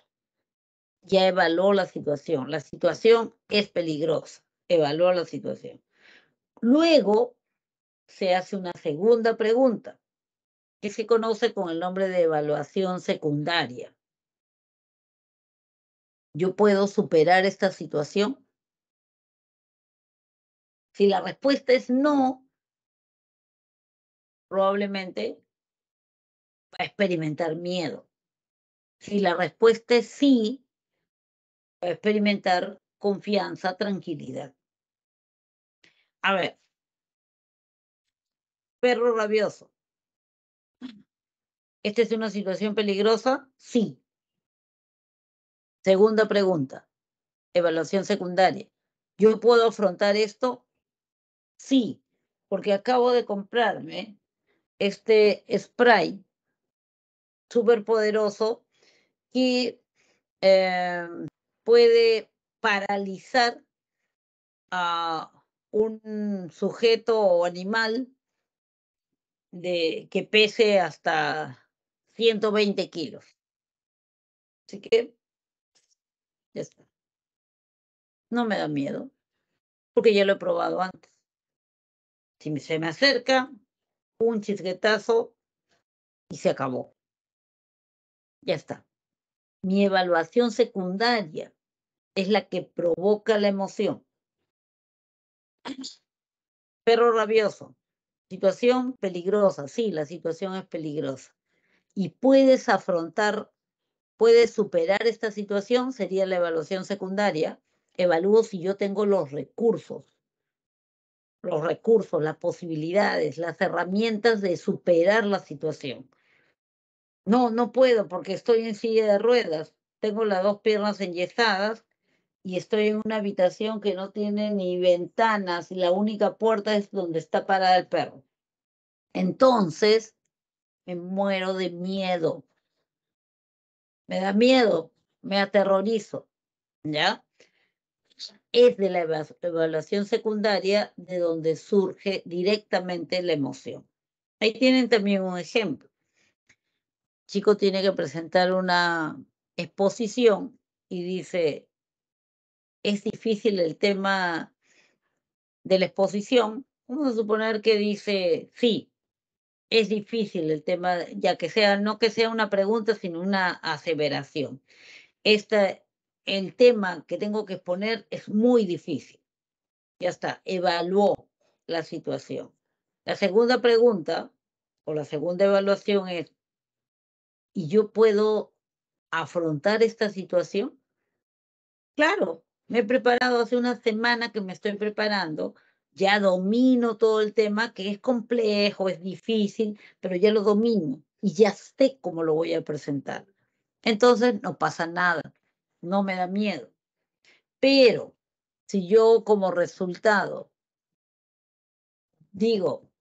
Ya evaluó la situación, la situación es peligrosa, evaluó la situación. Luego se hace una segunda pregunta, que se conoce con el nombre de evaluación secundaria. ¿Yo puedo superar esta situación? Si la respuesta es no, probablemente va a experimentar miedo. Si la respuesta es sí, experimentar confianza, tranquilidad. A ver, perro rabioso. ¿Esta es una situación peligrosa? Sí. Segunda pregunta, evaluación secundaria. ¿Yo puedo afrontar esto? Sí, porque acabo de comprarme este spray súper poderoso que eh, puede paralizar a un sujeto o animal de, que pese hasta 120 kilos. Así que ya está. No me da miedo, porque ya lo he probado antes. Si se me acerca, un chisquetazo y se acabó. Ya está. Mi evaluación secundaria es la que provoca la emoción. Perro rabioso. Situación peligrosa. Sí, la situación es peligrosa. Y puedes afrontar, puedes superar esta situación, sería la evaluación secundaria. Evalúo si yo tengo los recursos los recursos, las posibilidades, las herramientas de superar la situación. No, no puedo porque estoy en silla de ruedas, tengo las dos piernas enyesadas y estoy en una habitación que no tiene ni ventanas y la única puerta es donde está parada el perro. Entonces, me muero de miedo. Me da miedo, me aterrorizo, ¿ya? Es de la evaluación secundaria de donde surge directamente la emoción. Ahí tienen también un ejemplo chico tiene que presentar una exposición y dice, es difícil el tema de la exposición, vamos a suponer que dice, sí, es difícil el tema, ya que sea, no que sea una pregunta, sino una aseveración. Esta, el tema que tengo que exponer es muy difícil. Ya está, evaluó la situación. La segunda pregunta o la segunda evaluación es, y yo puedo afrontar esta situación? Claro, me he preparado hace una semana que me estoy preparando, ya domino todo el tema, que es complejo, es difícil, pero ya lo domino y ya sé cómo lo voy a presentar. Entonces no pasa nada, no me da miedo. Pero si yo como resultado digo,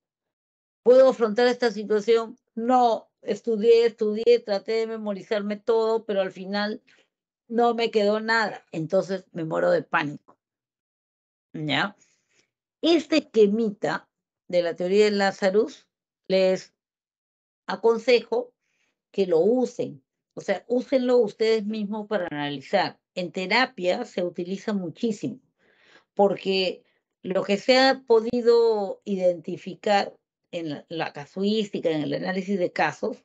¿puedo afrontar esta situación? No, estudié, estudié, traté de memorizarme todo, pero al final no me quedó nada. Entonces me muero de pánico. ¿Ya? Este esquemita de la teoría de Lazarus les aconsejo que lo usen. O sea, úsenlo ustedes mismos para analizar. En terapia se utiliza muchísimo, porque lo que se ha podido identificar en la, casuística, en el análisis de casos,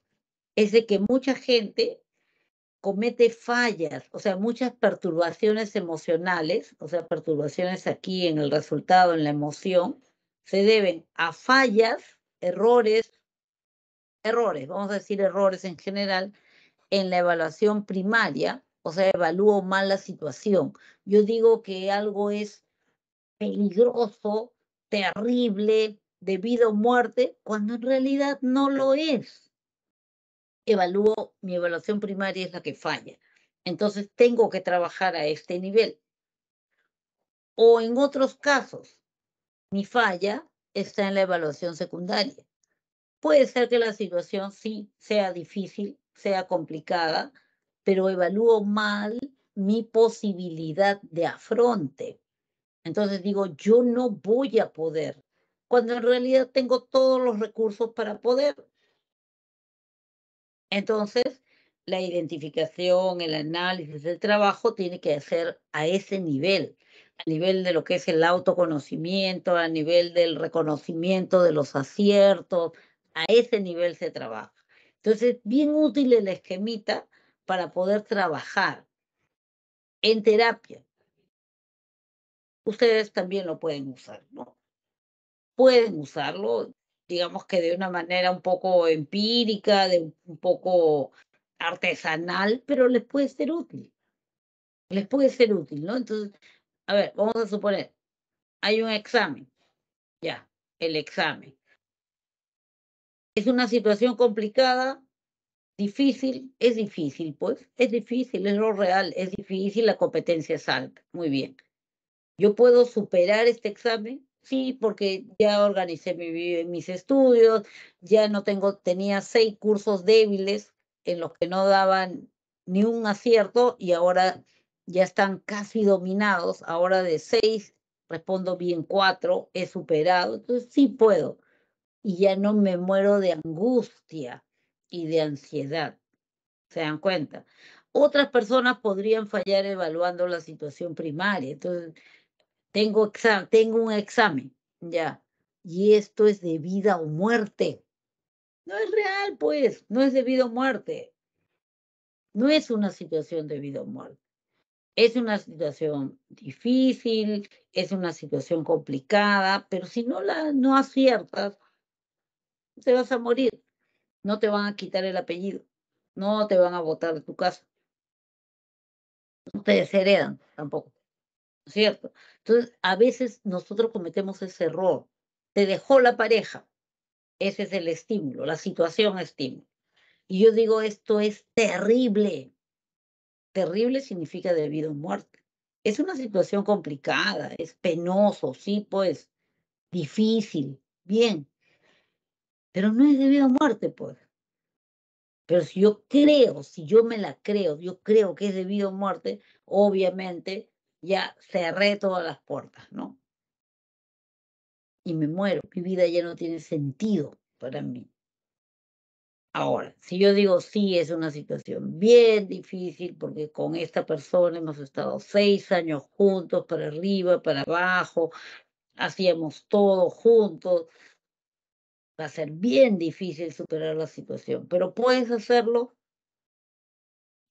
es de que mucha gente comete fallas, o sea, muchas perturbaciones emocionales, o sea, perturbaciones aquí en el resultado, en la emoción, se deben a fallas, errores, errores, vamos a decir errores en general, en la evaluación primaria, o sea, evalúo mal la situación. Yo digo que algo es peligroso, terrible, debido a muerte cuando en realidad no lo es. Evalúo, mi evaluación primaria es la que falla. Entonces tengo que trabajar a este nivel. O en otros casos, mi falla está en la evaluación secundaria. Puede ser que la situación sí sea difícil, sea complicada, pero evalúo mal mi posibilidad de afronte. Entonces digo, yo no voy a poder cuando en realidad tengo todos los recursos para poder. Entonces, la identificación, el análisis, del trabajo tiene que ser a ese nivel, a nivel de lo que es el autoconocimiento, a nivel del reconocimiento de los aciertos, a ese nivel se trabaja. Entonces, bien útil el esquemita para poder trabajar en terapia. Ustedes también lo pueden usar, ¿no? pueden usarlo, digamos que de una manera un poco empírica, de un poco artesanal, pero les puede ser útil. Les puede ser útil, ¿no? Entonces, a ver, vamos a suponer, hay un examen, ya, el examen. Es una situación complicada, difícil, es difícil, pues, es difícil, es lo real, es difícil, la competencia es alta, muy bien. Yo puedo superar este examen, Sí, porque ya organicé mi, mis estudios, ya no tengo, tenía seis cursos débiles en los que no daban ni un acierto y ahora ya están casi dominados. Ahora de seis respondo bien cuatro, he superado, entonces sí puedo. Y ya no me muero de angustia y de ansiedad. ¿Se dan cuenta? Otras personas podrían fallar evaluando la situación primaria. Entonces, tengo, tengo un examen, ya, y esto es de vida o muerte. No es real, pues, no es de vida o muerte. No es una situación de vida o muerte. Es una situación difícil, es una situación complicada, pero si no la no aciertas, te vas a morir. No te van a quitar el apellido, no te van a votar de tu casa. No te desheredan tampoco. ¿cierto? Entonces, a veces nosotros cometemos ese error. Te dejó la pareja. Ese es el estímulo, la situación estímulo. Y yo digo, esto es terrible. Terrible significa debido a muerte. Es una situación complicada, es penoso, sí, pues, difícil, bien. Pero no es debido a muerte, pues. Pero si yo creo, si yo me la creo, yo creo que es debido a muerte, obviamente ya cerré todas las puertas, ¿no? Y me muero, mi vida ya no tiene sentido para mí. Ahora, si yo digo sí, es una situación bien difícil porque con esta persona hemos estado seis años juntos, para arriba, para abajo, hacíamos todo juntos. Va a ser bien difícil superar la situación, pero puedes hacerlo.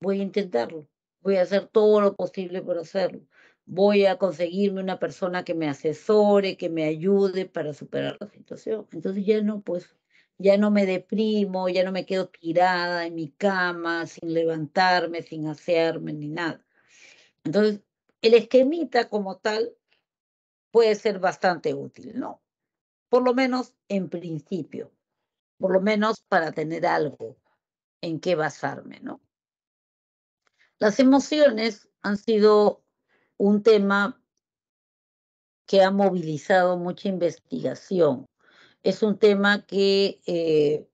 Voy a intentarlo. Voy a hacer todo lo posible por hacerlo voy a conseguirme una persona que me asesore, que me ayude para superar la situación. Entonces ya no, pues, ya no me deprimo, ya no me quedo tirada en mi cama, sin levantarme, sin hacerme ni nada. Entonces, el esquemita como tal puede ser bastante útil, ¿no? Por lo menos en principio, por lo menos para tener algo en qué basarme, ¿no? Las emociones han sido un tema que ha movilizado mucha investigación. Es un tema que, eh,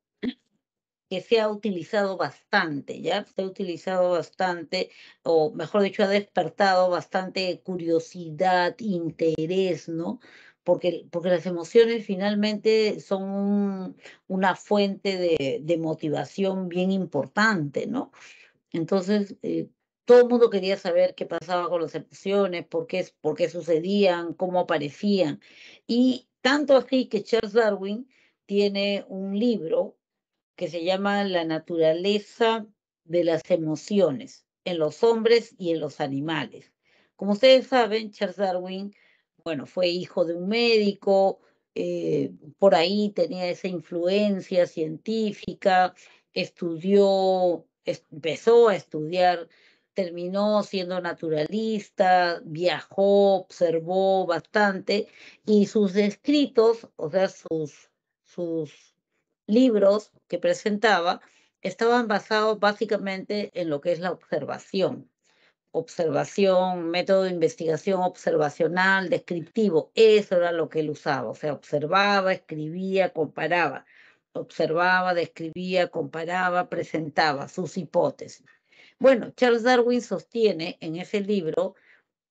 que se ha utilizado bastante, ¿ya? Se ha utilizado bastante, o mejor dicho, ha despertado bastante curiosidad, interés, ¿no? Porque, porque, las emociones finalmente son una fuente de, motivación bien importante, ¿no? Entonces, eh, todo el mundo quería saber qué pasaba con las emociones, por qué, por sucedían, cómo aparecían. Y tanto así que Charles Darwin tiene un libro que se llama La naturaleza de las emociones en los hombres y en los animales. Como ustedes saben, Charles Darwin, bueno, fue hijo de un médico, eh, por ahí tenía esa influencia científica, estudió, empezó a estudiar terminó siendo naturalista, viajó, observó bastante y sus escritos, o sea, sus, sus libros que presentaba, estaban basados básicamente en lo que es la observación. Observación, método de investigación observacional, descriptivo, eso era lo que él usaba, o sea, observaba, escribía, comparaba, observaba, describía, comparaba, presentaba sus hipótesis. Bueno, Charles Darwin sostiene en ese libro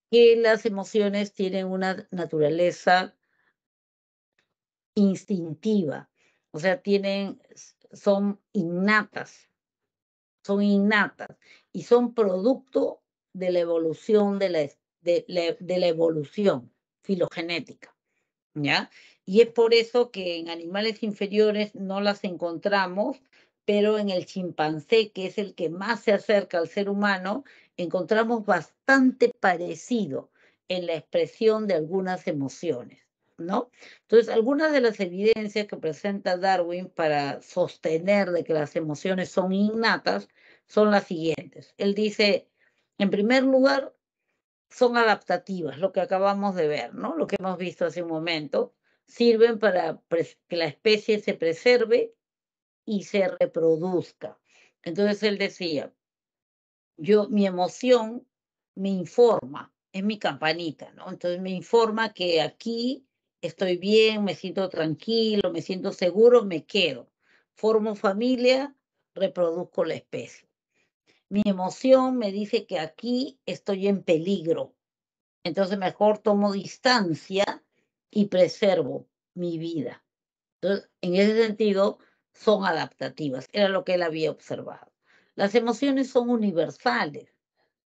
que las emociones tienen una naturaleza instintiva, o sea, tienen, son innatas, son innatas y son producto de la evolución de la, de, la, evolución filogenética, ¿ya? Y es por eso que en animales inferiores no las encontramos pero en el chimpancé, que es el que más se acerca al ser humano, encontramos bastante parecido en la expresión de algunas emociones, ¿no? Entonces, algunas de las evidencias que presenta Darwin para sostener de que las emociones son innatas son las siguientes. Él dice, en primer lugar, son adaptativas, lo que acabamos de ver, ¿no? Lo que hemos visto hace un momento, sirven para que la especie se preserve y se reproduzca. Entonces él decía, yo, mi emoción me informa, es mi campanita, ¿no? Entonces me informa que aquí estoy bien, me siento tranquilo, me siento seguro, me quedo. Formo familia, reproduzco la especie. Mi emoción me dice que aquí estoy en peligro. Entonces mejor tomo distancia y preservo mi vida. Entonces, en ese sentido, son adaptativas, era lo que él había observado. Las emociones son universales.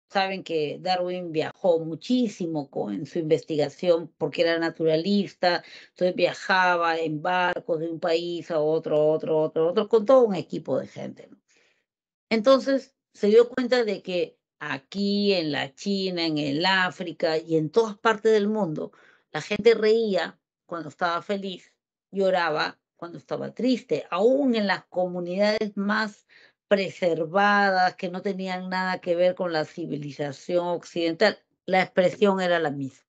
Saben que Darwin viajó muchísimo con, en su investigación porque era naturalista, entonces viajaba en barcos de un país a otro, otro, otro, otro, con todo un equipo de gente. Entonces se dio cuenta de que aquí, en la China, en el África y en todas partes del mundo, la gente reía cuando estaba feliz, lloraba cuando estaba triste, aún en las comunidades más preservadas, que no tenían nada que ver con la civilización occidental, la expresión era la misma.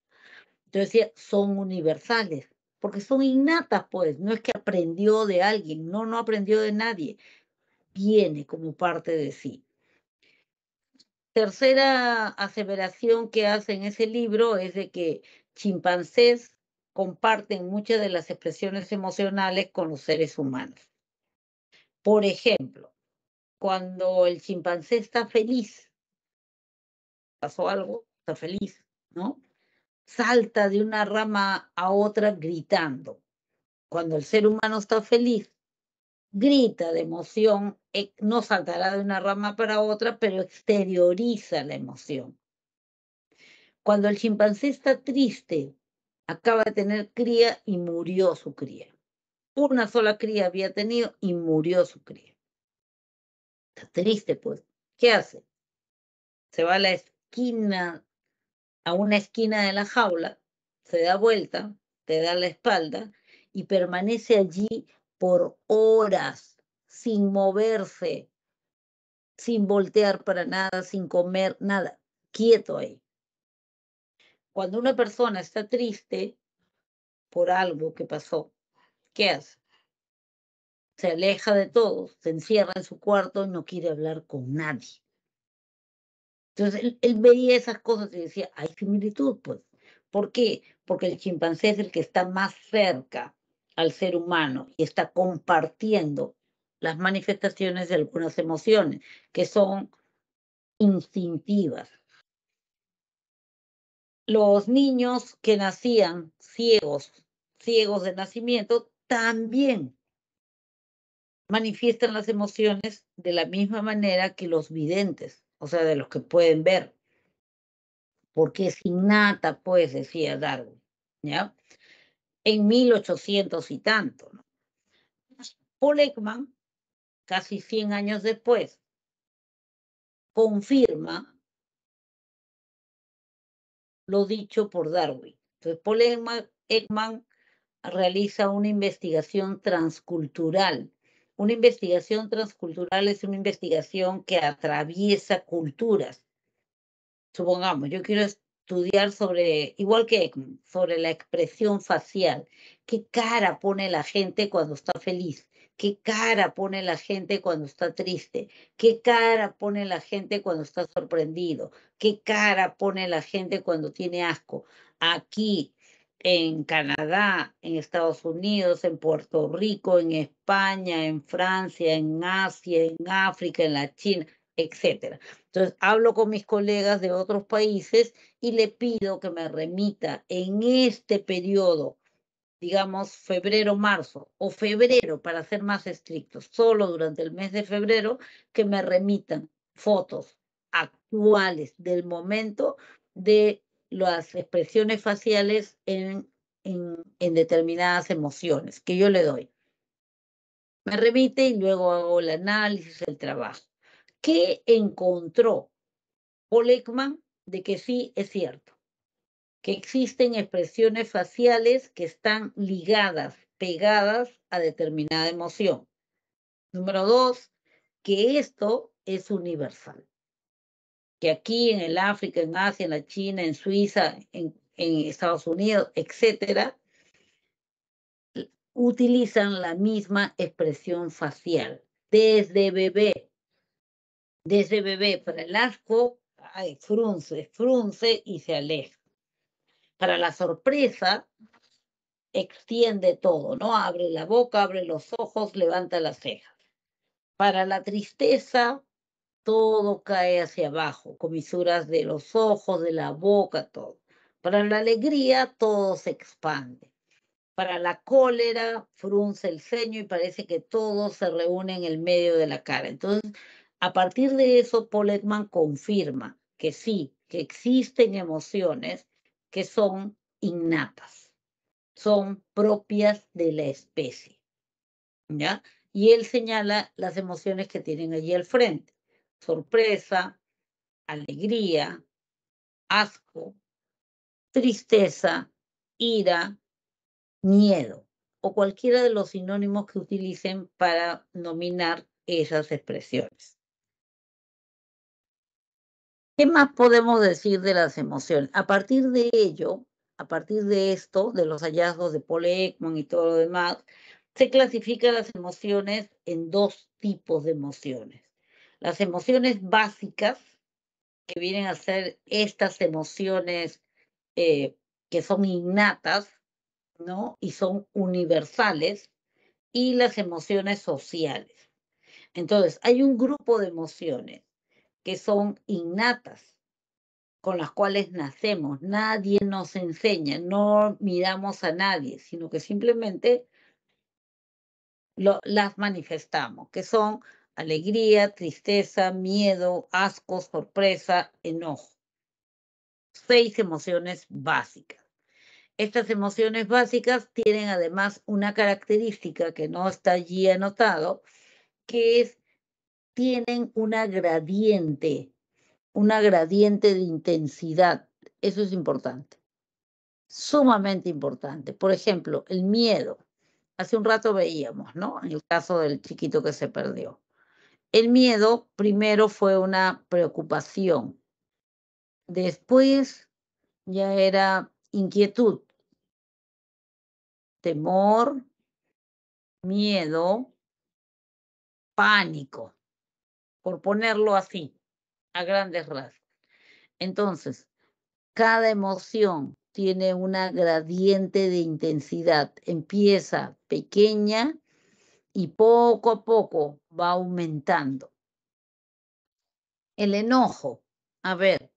Entonces decía, son universales, porque son innatas, pues, no es que aprendió de alguien, no, no aprendió de nadie, viene como parte de sí. Tercera aseveración que hace en ese libro es de que chimpancés, comparten muchas de las expresiones emocionales con los seres humanos. Por ejemplo, cuando el chimpancé está feliz, pasó algo, está feliz, ¿no? Salta de una rama a otra gritando. Cuando el ser humano está feliz, grita de emoción, eh, no saltará de una rama para otra, pero exterioriza la emoción. Cuando el chimpancé está triste, acaba de tener cría y murió su cría. Una sola cría había tenido y murió su cría. Está triste, pues. ¿Qué hace? Se va a la esquina, a una esquina de la jaula, se da vuelta, te da la espalda y permanece allí por horas, sin moverse, sin voltear para nada, sin comer nada, quieto ahí. Cuando una persona está triste por algo que pasó, ¿qué hace? Se aleja de todos, se encierra en su cuarto y no quiere hablar con nadie. Entonces él, veía esas cosas y decía, hay similitud, pues. ¿Por qué? Porque el chimpancé es el que está más cerca al ser humano y está compartiendo las manifestaciones de algunas emociones que son instintivas, los niños que nacían ciegos, ciegos de nacimiento, también manifiestan las emociones de la misma manera que los videntes, o sea, de los que pueden ver, porque es innata, pues, decía Darwin, ¿ya? En 1800 y tanto. ¿no? Paul casi 100 años después, confirma lo dicho por Darwin. Entonces, Paul Ekman, realiza una investigación transcultural. Una investigación transcultural es una investigación que atraviesa culturas. Supongamos, yo quiero estudiar sobre, igual que Ekman, sobre la expresión facial. ¿Qué cara pone la gente cuando está feliz? qué cara pone la gente cuando está triste, qué cara pone la gente cuando está sorprendido, qué cara pone la gente cuando tiene asco. Aquí, en Canadá, en Estados Unidos, en Puerto Rico, en España, en Francia, en Asia, en África, en la China, etc. Entonces, hablo con mis colegas de otros países y le pido que me remita en este periodo digamos, febrero-marzo o febrero, para ser más estrictos, solo durante el mes de febrero, que me remitan fotos actuales del momento de las expresiones faciales en, en, determinadas emociones que yo le doy. Me remite y luego hago el análisis el trabajo. ¿Qué encontró Olegman de que sí es cierto? que existen expresiones faciales que están ligadas, pegadas a determinada emoción. Número dos, que esto es universal. Que aquí en el África, en Asia, en la China, en Suiza, en, Estados Unidos, etcétera, utilizan la misma expresión facial desde bebé. Desde bebé, para el asco, frunce, frunce y se aleja para la sorpresa, extiende todo, ¿no? Abre la boca, abre los ojos, levanta las cejas. Para la tristeza, todo cae hacia abajo, comisuras de los ojos, de la boca, todo. Para la alegría, todo se expande. Para la cólera, frunce el ceño y parece que todo se reúne en el medio de la cara. Entonces, a partir de eso, Paul Ekman confirma que sí, que existen emociones que son innatas, son propias de la especie. Y él señala las emociones que tienen allí al frente. Sorpresa, alegría, asco, tristeza, ira, miedo o cualquiera de los sinónimos que utilicen para nominar esas expresiones. ¿Qué más podemos decir de las emociones? A partir de ello, a partir de esto, de los hallazgos de Paul Ekman y todo lo demás, se clasifican las emociones en dos tipos de emociones. Las emociones básicas, que vienen a ser estas emociones eh, que son innatas, ¿no? Y son universales, y las emociones sociales. Entonces, hay un grupo de emociones que son innatas, con las cuales nacemos. Nadie nos enseña, no miramos a nadie, sino que simplemente las manifestamos, que son alegría, tristeza, miedo, asco, sorpresa, enojo. Seis emociones básicas. Estas emociones básicas tienen además una característica que no está allí anotado, que es tienen una gradiente, una gradiente de intensidad. Eso es importante, sumamente importante. Por ejemplo, el miedo. Hace un rato veíamos, ¿no? En el caso del chiquito que se perdió. El miedo primero fue una preocupación, después ya era inquietud, temor, miedo, pánico por ponerlo así, a grandes rasgos. Entonces, cada emoción tiene una gradiente de intensidad. Empieza pequeña y poco a poco va aumentando. El enojo, a ver,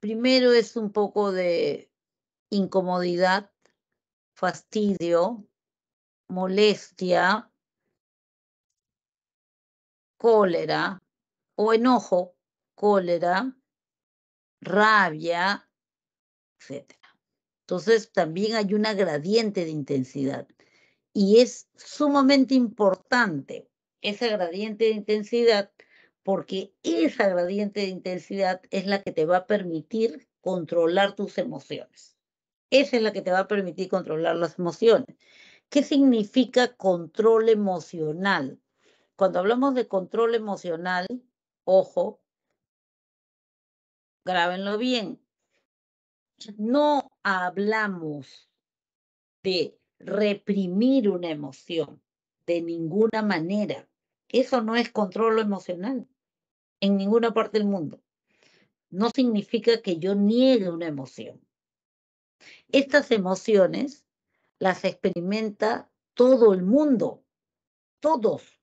primero es un poco de incomodidad, fastidio, molestia, cólera o enojo, cólera, rabia, etc. Entonces también hay una gradiente de intensidad y es sumamente importante esa gradiente de intensidad porque esa gradiente de intensidad es la que te va a permitir controlar tus emociones. Esa es la que te va a permitir controlar las emociones. ¿Qué significa control emocional? cuando hablamos de control emocional, ojo, grábenlo bien, no hablamos de reprimir una emoción de ninguna manera. Eso no es control emocional en ninguna parte del mundo. No significa que yo niegue una emoción. Estas emociones las experimenta todo el mundo, todos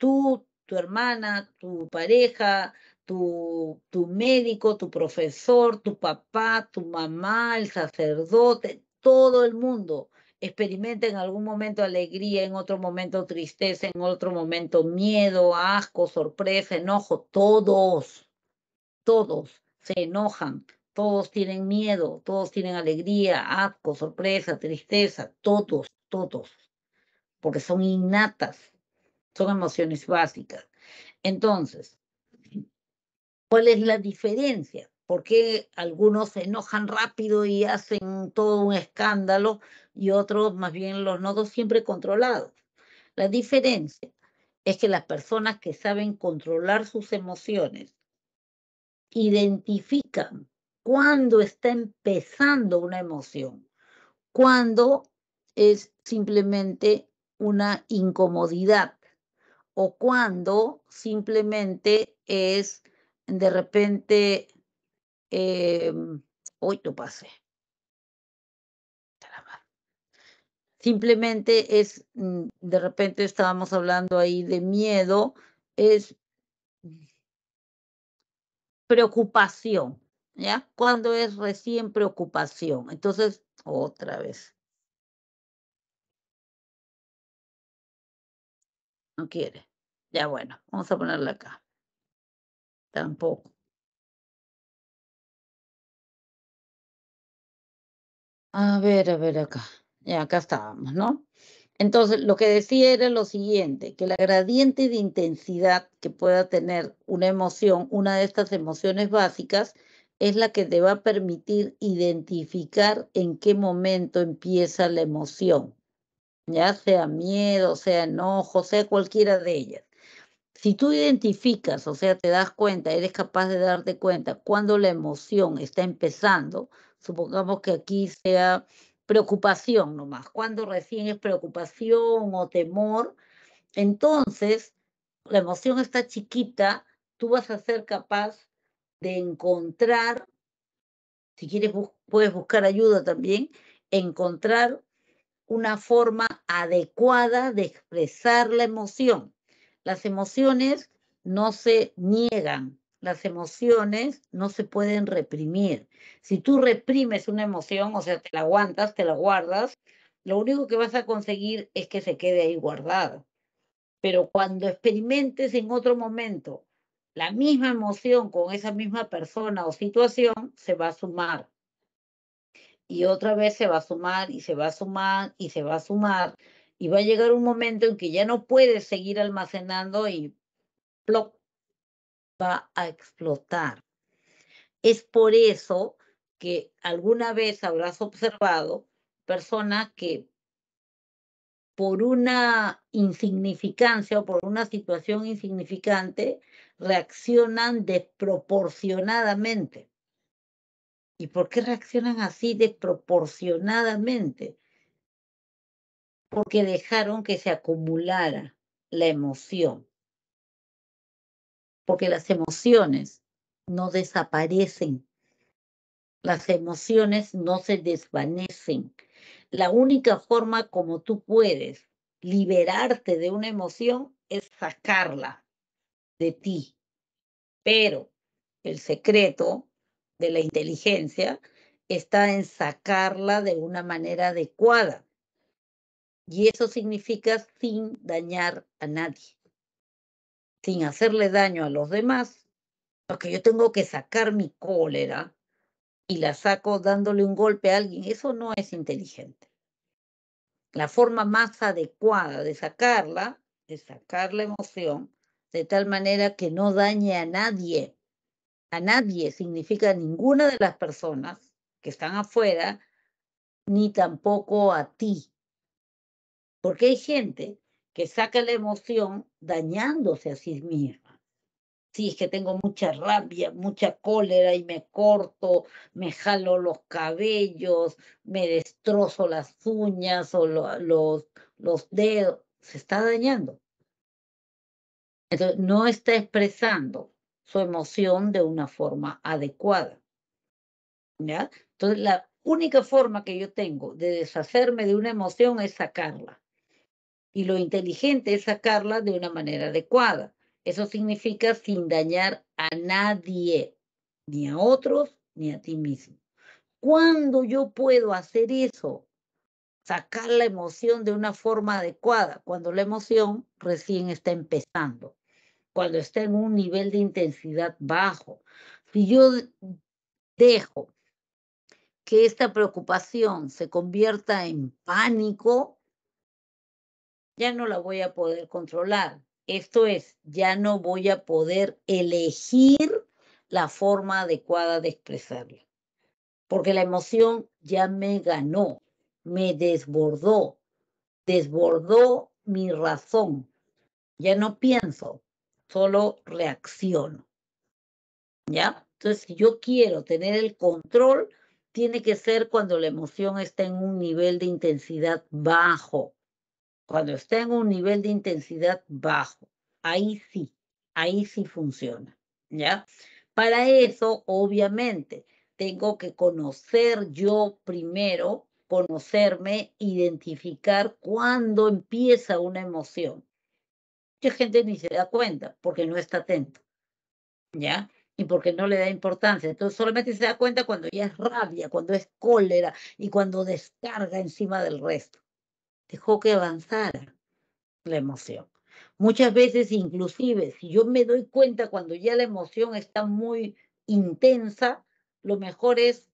tú, tu hermana, tu pareja, tu, tu médico, tu profesor, tu papá, tu mamá, el sacerdote, todo el mundo experimenta en algún momento alegría, en otro momento tristeza, en otro momento miedo, asco, sorpresa, enojo, todos, todos se enojan, todos tienen miedo, todos tienen alegría, asco, sorpresa, tristeza, todos, todos, porque son innatas, son emociones básicas. Entonces, ¿cuál es la diferencia? ¿Por qué algunos se enojan rápido y hacen todo un escándalo y otros más bien los nodos siempre controlados? La diferencia es que las personas que saben controlar sus emociones identifican cuándo está empezando una emoción, cuándo es simplemente una incomodidad o cuando simplemente es de repente, hoy em, pasé. Simplemente es, mm, de repente estábamos hablando ahí de miedo, es preocupación, ¿ya? Cuando es recién preocupación. Entonces, otra vez. No quiere. Ya bueno, vamos a ponerla acá. Tampoco. A ver, a ver acá. Ya acá estábamos, ¿no? Entonces, lo que decía era lo siguiente, que la gradiente de intensidad que pueda tener una emoción, una de estas emociones básicas, es la que te va a permitir identificar en qué momento empieza la emoción, ya sea miedo, sea enojo, sea cualquiera de ellas. Si tú identificas, o sea, te das cuenta, eres capaz de darte cuenta cuando la emoción está empezando, supongamos que aquí sea preocupación nomás, cuando recién es preocupación o temor, entonces la emoción está chiquita, tú vas a ser capaz de encontrar, si quieres puedes buscar ayuda también, encontrar una forma adecuada de expresar la emoción. Las emociones no se niegan, las emociones no se pueden reprimir. Si tú reprimes una emoción, o sea, te la aguantas, te la guardas, lo único que vas a conseguir es que se quede ahí guardada. Pero cuando experimentes en otro momento la misma emoción con esa misma persona o situación, se va a sumar. Y otra vez se va a sumar y se va a sumar y se va a sumar y va a llegar un momento en que ya no puedes seguir almacenando y va a explotar. Es por eso que alguna vez habrás observado personas que por una insignificancia o por una situación insignificante reaccionan desproporcionadamente. ¿Y por qué reaccionan así desproporcionadamente? porque dejaron que se acumulara la emoción. Porque las emociones no desaparecen. Las emociones no se desvanecen. La única forma como tú puedes liberarte de una emoción es sacarla de ti. Pero el secreto de la inteligencia está en sacarla de una manera adecuada y eso significa sin dañar a nadie, sin hacerle daño a los demás, porque yo tengo que sacar mi cólera y la saco dándole un golpe a alguien. Eso no es inteligente. La forma más adecuada de sacarla es sacar la emoción de tal manera que no dañe a nadie. A nadie significa a ninguna de las personas que están afuera, ni tampoco a ti, porque hay gente que saca la emoción dañándose a sí misma. Si es que tengo mucha rabia, mucha cólera y me corto, me jalo los cabellos, me destrozo las uñas o los, los dedos. Se está dañando. Entonces, no está expresando su emoción de una forma adecuada. ¿ya? Entonces, la única forma que yo tengo de deshacerme de una emoción es sacarla y lo inteligente es sacarla de una manera adecuada. Eso significa sin dañar a nadie, ni a otros, ni a ti mismo. ¿Cuándo yo puedo hacer eso? Sacar la emoción de una forma adecuada, cuando la emoción recién está empezando, cuando está en un nivel de intensidad bajo. Si yo dejo que esta preocupación se convierta en pánico, ya no la voy a poder controlar. Esto es, ya no voy a poder elegir la forma adecuada de expresarla, porque la emoción ya me ganó, me desbordó, desbordó mi razón. Ya no pienso, solo reacciono. ¿Ya? Entonces, si yo quiero tener el control, tiene que ser cuando la emoción está en un nivel de intensidad bajo. Cuando está en un nivel de intensidad bajo, ahí sí, ahí sí funciona, ¿ya? Para eso, obviamente, tengo que conocer yo primero, conocerme, identificar cuándo empieza una emoción. Mucha gente ni se da cuenta porque no está atento, ¿ya? Y porque no le da importancia. Entonces solamente se da cuenta cuando ya es rabia, cuando es cólera y cuando descarga encima del resto dejó que avanzara la emoción. Muchas veces, inclusive, si yo me doy cuenta cuando ya la emoción está muy intensa, lo mejor es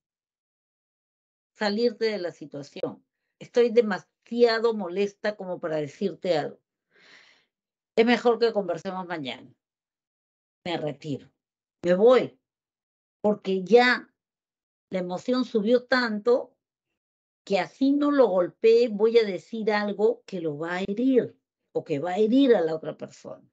salirte de la situación. Estoy demasiado molesta como para decirte algo. Es mejor que conversemos mañana. Me retiro. Me voy. Porque ya la emoción subió tanto que así no lo golpee, voy a decir algo que lo va a herir o que va a herir a la otra persona.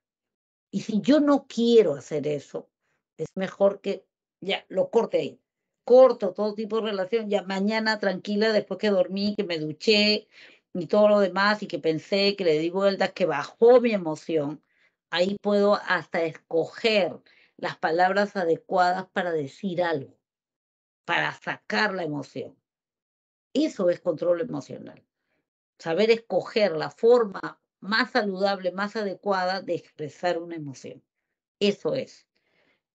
Y si yo no quiero hacer eso, es mejor que ya lo corte ahí. Corto todo tipo de relación, ya mañana tranquila, después que dormí, que me duché y todo lo demás, y que pensé, que le di vueltas, que bajó mi emoción, ahí puedo hasta escoger las palabras adecuadas para decir algo, para sacar la emoción. Eso es control emocional. Saber escoger la forma más saludable, más adecuada de expresar una emoción. Eso es.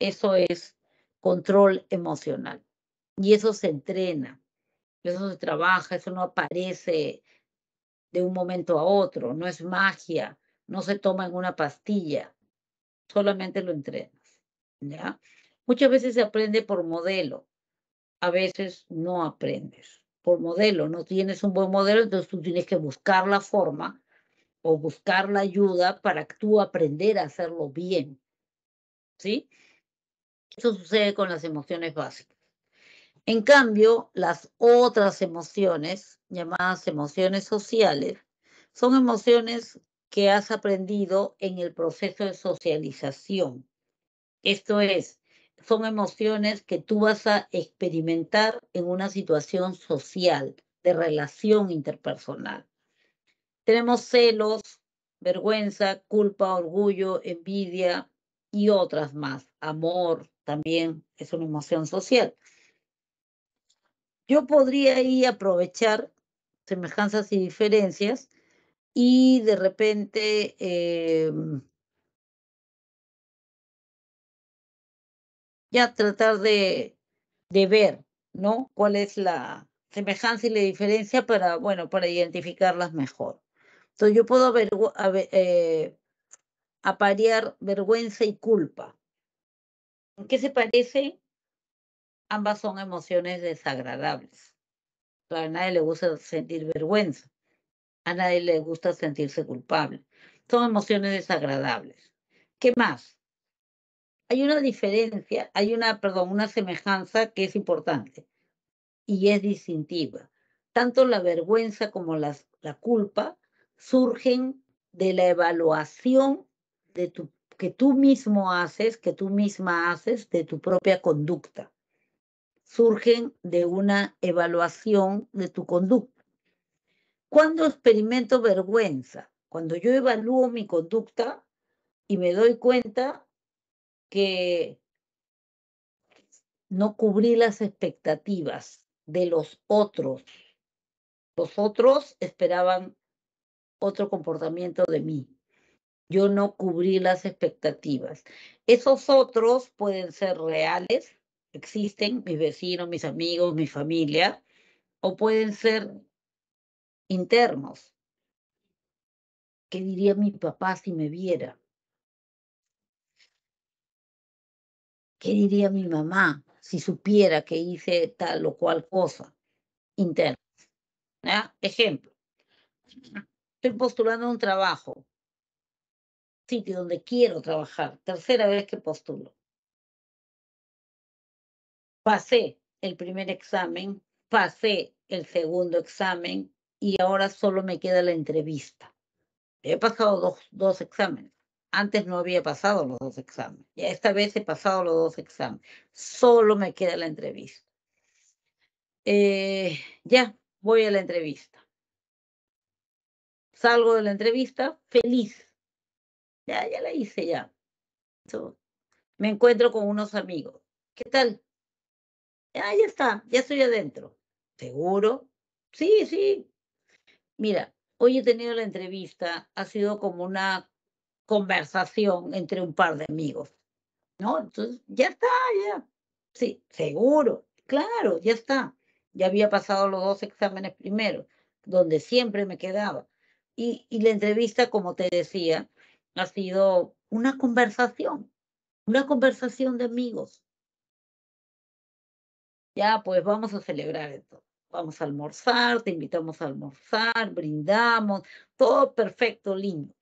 Eso es control emocional. Y eso se entrena, eso se trabaja, eso no aparece de un momento a otro, no es magia, no se toma en una pastilla, solamente lo entrenas. Muchas veces se aprende por modelo, a veces no aprendes por modelo, no tienes un buen modelo, entonces tú tienes que buscar la forma o buscar la ayuda para tú aprender a hacerlo bien. ¿Sí? Eso sucede con las emociones básicas. En cambio, las otras emociones, llamadas emociones sociales, son emociones que has aprendido en el proceso de socialización. Esto es, son emociones que tú vas a experimentar en una situación social, de relación interpersonal. Tenemos celos, vergüenza, culpa, orgullo, envidia y otras más. Amor también es una emoción social. Yo podría ahí aprovechar semejanzas y diferencias y de repente eh, ya tratar de, ver, ¿no? Cuál es la semejanza y la diferencia para, bueno, para identificarlas mejor. Entonces yo puedo eh, aparear vergüenza y culpa. ¿En qué se parece? Ambas son emociones desagradables. A nadie le gusta sentir vergüenza. A nadie le gusta sentirse culpable. Son emociones desagradables. ¿Qué más? hay una diferencia, hay una, perdón, una semejanza que es importante y es distintiva. Tanto la vergüenza como la, culpa surgen de la evaluación de tu, que tú mismo haces, que tú misma haces de tu propia conducta. Surgen de una evaluación de tu conducta. Cuando experimento vergüenza, cuando yo evalúo mi conducta y me doy cuenta que no cubrí las expectativas de los otros. Los otros esperaban otro comportamiento de mí. Yo no cubrí las expectativas. Esos otros pueden ser reales, existen mis vecinos, mis amigos, mi familia, o pueden ser internos. ¿Qué diría mi papá si me viera? ¿Qué diría mi mamá si supiera que hice tal o cual cosa interna? ¿Ah? Ejemplo, estoy postulando un trabajo, sitio donde quiero trabajar, tercera vez que postulo. Pasé el primer examen, pasé el segundo examen y ahora solo me queda la entrevista. He pasado dos, dos exámenes. Antes no había pasado los dos exámenes. Y esta vez he pasado los dos exámenes. Solo me queda la entrevista. Eh, ya, voy a la entrevista. Salgo de la entrevista feliz. Ya, ya la hice, ya. me encuentro con unos amigos. ¿Qué tal? Ah, ya está, ya estoy adentro. ¿Seguro? Sí, sí. Mira, hoy he tenido la entrevista, ha sido como una conversación entre un par de amigos, ¿no? Entonces, ya está, ya. Sí, seguro, claro, ya está. Ya había pasado los dos exámenes primero, donde siempre me quedaba. Y, la entrevista, como te decía, ha sido una conversación, una conversación de amigos. Ya, pues vamos a celebrar esto. vamos a almorzar, te invitamos a almorzar, brindamos, todo perfecto, lindo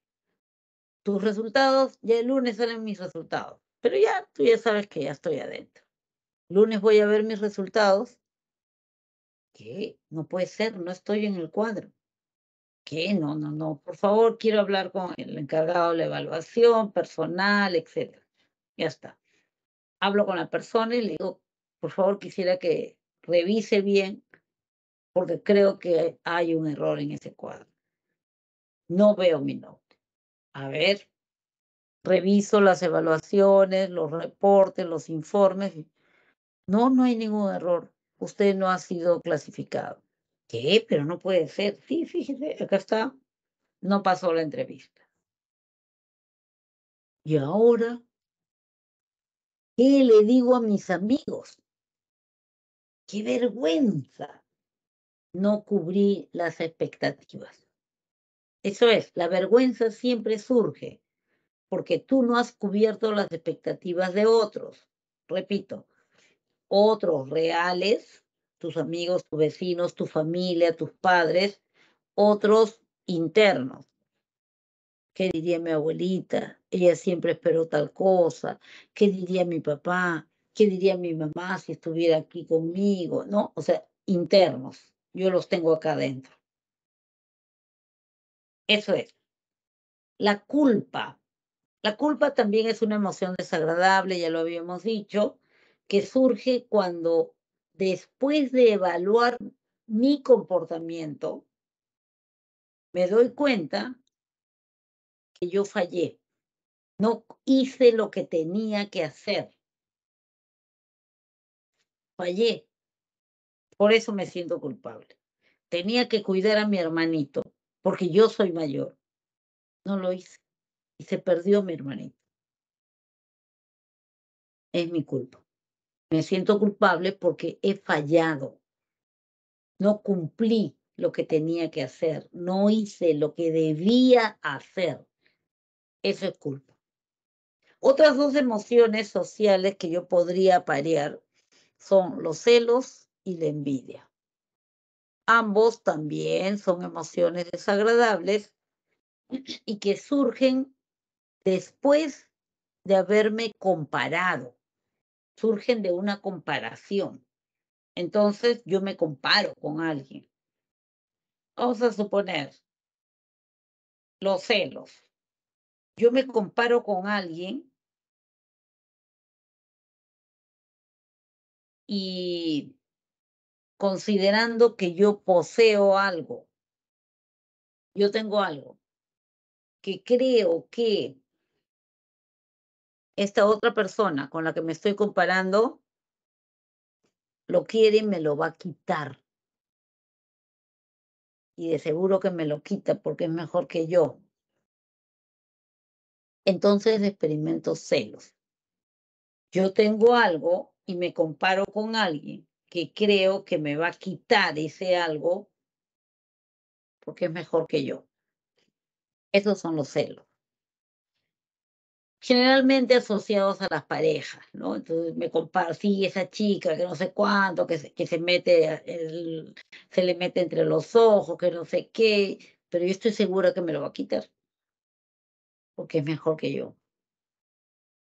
tus resultados, ya el lunes salen mis resultados, pero ya tú ya sabes que ya estoy adentro. Lunes voy a ver mis resultados. ¿Qué? No puede ser, no estoy en el cuadro. ¿Qué? No, no, no. Por favor, quiero hablar con el encargado de la evaluación personal, etc. Ya está. Hablo con la persona y le digo, por favor, quisiera que revise bien porque creo que hay un error en ese cuadro. No veo mi nombre a ver, reviso las evaluaciones, los reportes, los informes. No, no hay ningún error. Usted no ha sido clasificado. ¿Qué? Pero no puede ser. Sí, fíjese, acá está. No pasó la entrevista. Y ahora, ¿qué le digo a mis amigos? ¡Qué vergüenza! No cubrí las expectativas. Eso es, la vergüenza siempre surge porque tú no has cubierto las expectativas de otros. Repito, otros reales, tus amigos, tus vecinos, tu familia, tus padres, otros internos. ¿Qué diría mi abuelita? Ella siempre esperó tal cosa. ¿Qué diría mi papá? ¿Qué diría mi mamá si estuviera aquí conmigo? ¿No? O sea, internos. Yo los tengo acá adentro. Eso es. La culpa. La culpa también es una emoción desagradable, ya lo habíamos dicho, que surge cuando después de evaluar mi comportamiento, me doy cuenta que yo fallé, no hice lo que tenía que hacer. Fallé. Por eso me siento culpable. Tenía que cuidar a mi hermanito porque yo soy mayor. No lo hice. Y se perdió mi hermanito. Es mi culpa. Me siento culpable porque he fallado. No cumplí lo que tenía que hacer. No hice lo que debía hacer. Eso es culpa. Otras dos emociones sociales que yo podría parear son los celos y la envidia. Ambos también son emociones desagradables y que surgen después de haberme comparado, surgen de una comparación. Entonces yo me comparo con alguien. Vamos a suponer los celos. Yo me comparo con alguien y considerando que yo poseo algo. Yo tengo algo que creo que esta otra persona con la que me estoy comparando lo quiere y me lo va a quitar. Y de seguro que me lo quita porque es mejor que yo. Entonces experimento celos. Yo tengo algo y me comparo con alguien creo que me va a quitar ese algo porque es mejor que yo. Esos son los celos. Generalmente asociados a las parejas, ¿no? Entonces me comparo, sí, esa chica que no sé cuánto, que se, que se mete, el, se le mete entre los ojos, que no sé qué, pero yo estoy segura que me lo va a quitar, porque es mejor que yo.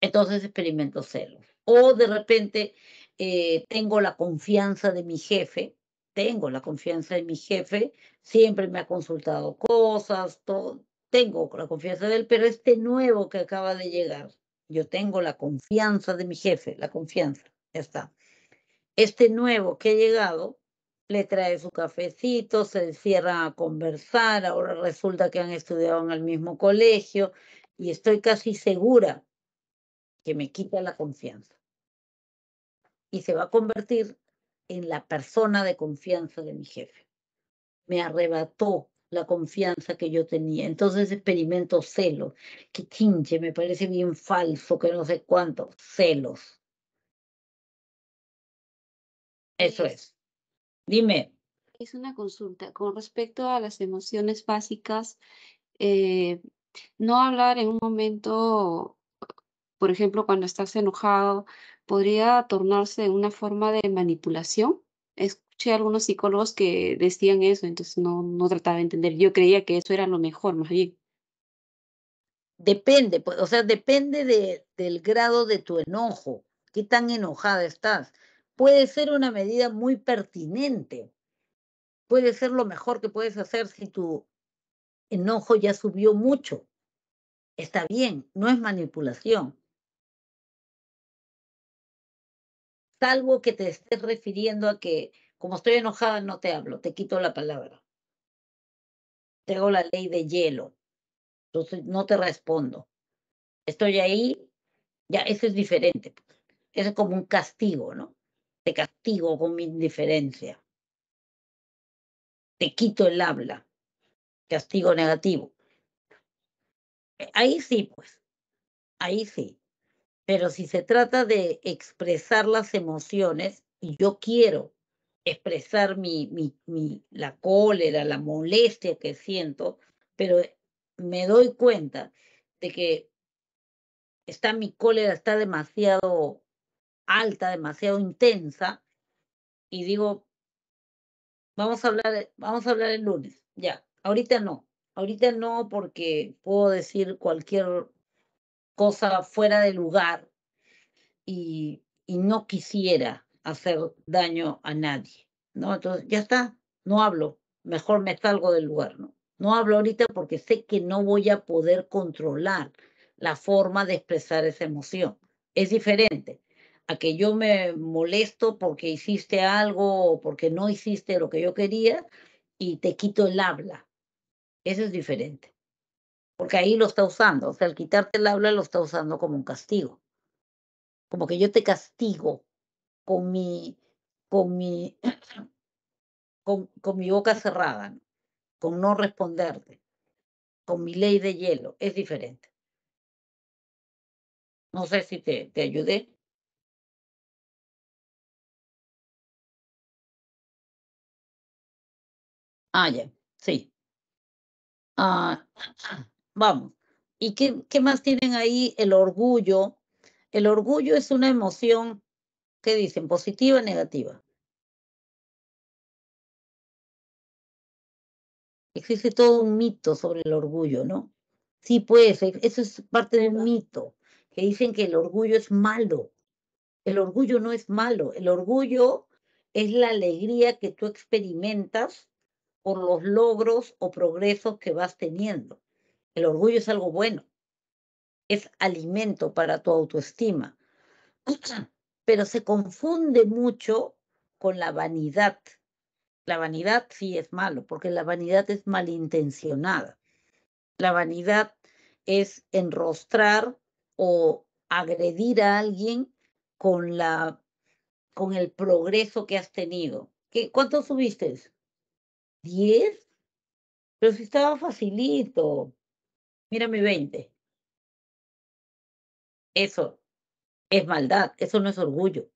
Entonces experimento celos. O de repente eh, tengo la confianza de mi jefe, tengo la confianza de mi jefe, siempre me ha consultado cosas, todo, tengo la confianza de él, pero este nuevo que acaba de llegar, yo tengo la confianza de mi jefe, la confianza, ya está. Este nuevo que ha llegado le trae su cafecito, se encierra a conversar, ahora resulta que han estudiado en el mismo colegio y estoy casi segura que me quita la confianza y se va a convertir en la persona de confianza de mi jefe. Me arrebató la confianza que yo tenía. Entonces experimento celos. Que chinche, me parece bien falso, que no sé cuánto. Celos. Eso es. Dime. Es una consulta con respecto a las emociones básicas. Eh, no hablar en un momento, por ejemplo, cuando estás enojado, podría tornarse una forma de manipulación. Escuché algunos psicólogos que decían eso, entonces no, no trataba de entender. Yo creía que eso era lo mejor, más bien. Depende, pues, o sea, depende del grado de tu enojo, qué tan enojada estás. Puede ser una medida muy pertinente, puede ser lo mejor que puedes hacer si tu enojo ya subió mucho. Está bien, no es manipulación. salvo que te estés refiriendo a que, como estoy enojada, no te hablo, te quito la palabra. Tengo la ley de hielo, entonces no te respondo. Estoy ahí, ya, eso es diferente. Eso es como un castigo, ¿no? Te castigo con mi indiferencia. Te quito el habla. Castigo negativo. Ahí sí, pues. Ahí sí. Pero si se trata de expresar las emociones, y yo quiero expresar mi, mi, mi, la cólera, la molestia que siento, pero me doy cuenta de que está mi cólera está demasiado alta, demasiado intensa, y digo, vamos a hablar, vamos a hablar el lunes, ya, ahorita no, ahorita no porque puedo decir cualquier cosa fuera de lugar y, no quisiera hacer daño a nadie, ¿no? Entonces, ya está, no hablo, mejor me salgo del lugar, ¿no? No hablo ahorita porque sé que no voy a poder controlar la forma de expresar esa emoción. Es diferente a que yo me molesto porque hiciste algo o porque no hiciste lo que yo quería y te quito el habla. Eso es diferente porque ahí lo está usando, o sea, al quitarte el habla lo está usando como un castigo, como que yo te castigo con mi, con mi, con, con mi boca cerrada, con no responderte, con mi ley de hielo, es diferente. No sé si te, te ayudé. Ah, ya, sí. Ah, Vamos. ¿Y qué, más tienen ahí? El orgullo. El orgullo es una emoción, que dicen? ¿Positiva o negativa? Existe todo un mito sobre el orgullo, ¿no? Sí, pues, e, eso es parte del mito, que dicen que el orgullo es malo. El orgullo no es malo, el orgullo es la alegría que tú experimentas por los logros o progresos que vas teniendo. El orgullo es algo bueno, es alimento para tu autoestima, pero se confunde mucho con la vanidad. La vanidad sí es malo, porque la vanidad es malintencionada. La vanidad es enrostrar o agredir a alguien con, la, con el progreso que has tenido. ¿Qué, ¿Cuánto subiste? ¿Diez? Pero si estaba facilito mira mi 20. Eso es maldad, eso no es orgullo,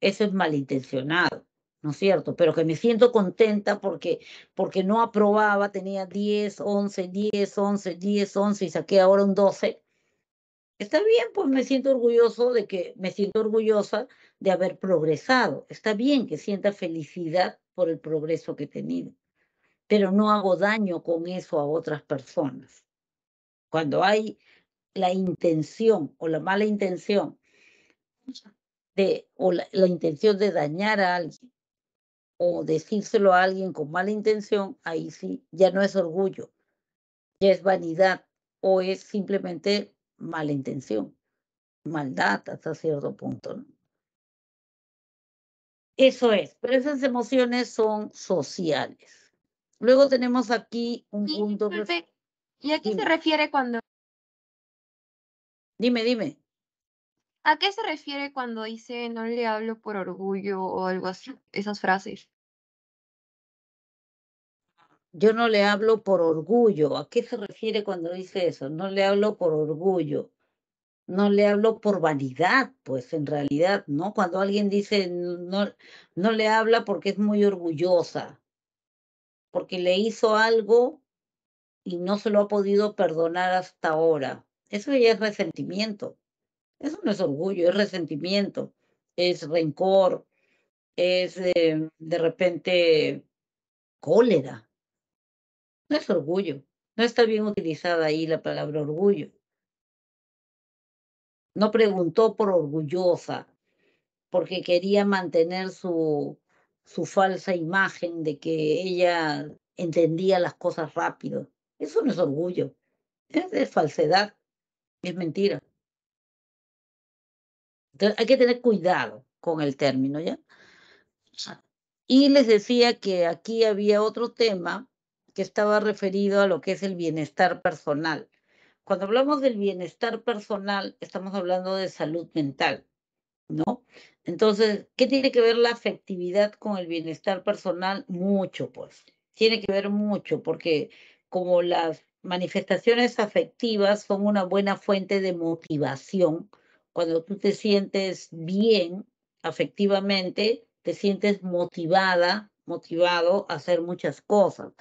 eso es malintencionado. ¿no es cierto? Pero que me siento contenta porque, porque no aprobaba, tenía 10, 11, 10, 11, 10, 11 y saqué ahora un 12. Está bien, pues me siento orgulloso de que, me siento orgullosa de haber progresado. Está bien que sienta felicidad por el progreso que he tenido, pero no hago daño con eso a otras personas cuando hay la intención o la mala intención de, o la, intención de dañar a alguien o decírselo a alguien con mala intención, ahí sí ya no es orgullo, ya es vanidad o es simplemente mala intención, maldad hasta cierto punto. Eso es, pero esas emociones son sociales. Luego tenemos aquí un punto... Perfecto. ¿Y a qué se refiere cuando... Dime, dime. ¿A qué se refiere cuando dice no le hablo por orgullo o algo así? Esas frases. Yo no le hablo por orgullo. ¿A qué se refiere cuando dice eso? No le hablo por orgullo. No le hablo por vanidad, pues en realidad, ¿no? Cuando alguien dice no, no le habla porque es muy orgullosa, porque le hizo algo y no se lo ha podido perdonar hasta ahora. Eso ya es resentimiento. Eso no es orgullo, es resentimiento, es rencor, es eh, de repente cólera. No es orgullo. No está bien utilizada ahí la palabra orgullo. No preguntó por orgullosa, porque quería mantener su, su falsa imagen de que ella entendía las cosas rápido. Eso no es orgullo, es falsedad, es mentira. Entonces hay que tener cuidado con el término, ¿ya? Y les decía que aquí había otro tema que estaba referido a lo que es el bienestar personal. Cuando hablamos del bienestar personal, estamos hablando de salud mental, ¿no? Entonces, ¿qué tiene que ver la afectividad con el bienestar personal? Mucho, pues. Tiene que ver mucho, porque como las manifestaciones afectivas son una buena fuente de motivación. Cuando tú te sientes bien afectivamente, te sientes motivada, motivado a hacer muchas cosas.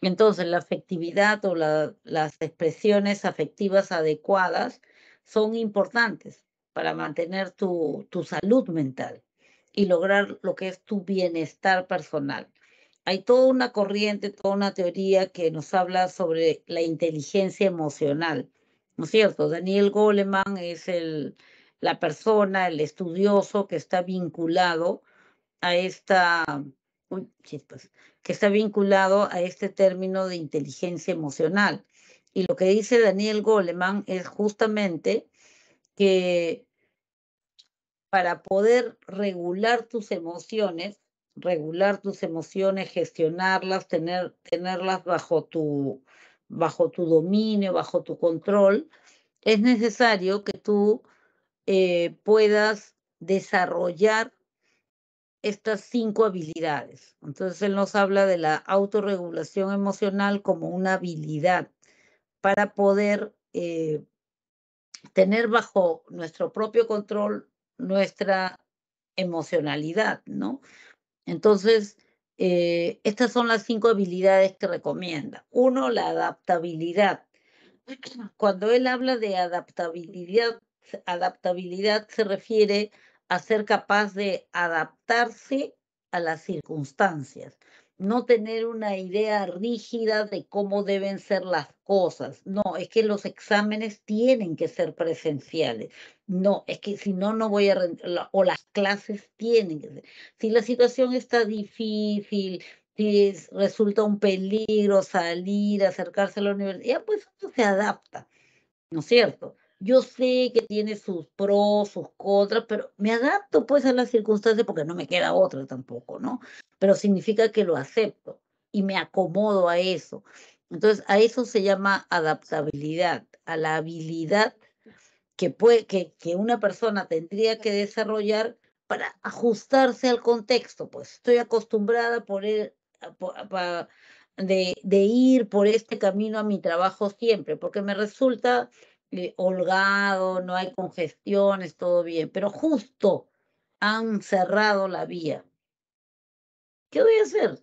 Entonces, la afectividad o las expresiones afectivas adecuadas son importantes para mantener tu, tu salud mental y lograr lo que es tu bienestar personal hay toda una corriente, toda una teoría que nos habla sobre la inteligencia emocional, ¿no es cierto? Daniel Goleman es el, la persona, el estudioso que está vinculado a esta, que está vinculado a este término de inteligencia emocional. Y lo que dice Daniel Goleman es justamente que para poder regular tus emociones, regular tus emociones, gestionarlas, tener, tenerlas bajo tu, bajo tu dominio, bajo tu control, es necesario que tú eh, puedas desarrollar estas cinco habilidades. Entonces, él nos habla de la autorregulación emocional como una habilidad para poder eh, tener bajo nuestro propio control nuestra emocionalidad, ¿no? Entonces, eh, estas son las cinco habilidades que recomienda. Uno, la adaptabilidad. Cuando él habla de adaptabilidad, adaptabilidad se refiere a ser capaz de adaptarse a las circunstancias no tener una idea rígida de cómo deben ser las cosas. No, es que los exámenes tienen que ser presenciales. No, es que si no, no voy a... O las clases tienen que ser. Si la situación está difícil, si resulta un peligro salir, acercarse a la universidad, pues eso se adapta, ¿no es cierto? yo sé que tiene sus pros, sus contras, pero me adapto pues a las circunstancias porque no me queda otra tampoco, ¿no? Pero significa que lo acepto y me acomodo a eso. Entonces, a eso se llama adaptabilidad, a la habilidad que, puede, que, que una persona tendría que desarrollar para ajustarse al contexto. Pues estoy acostumbrada por, e-, de, de ir por este camino a mi trabajo siempre, porque me resulta eh, holgado, no hay congestiones, todo bien, pero justo han cerrado la vía. ¿Qué voy a hacer?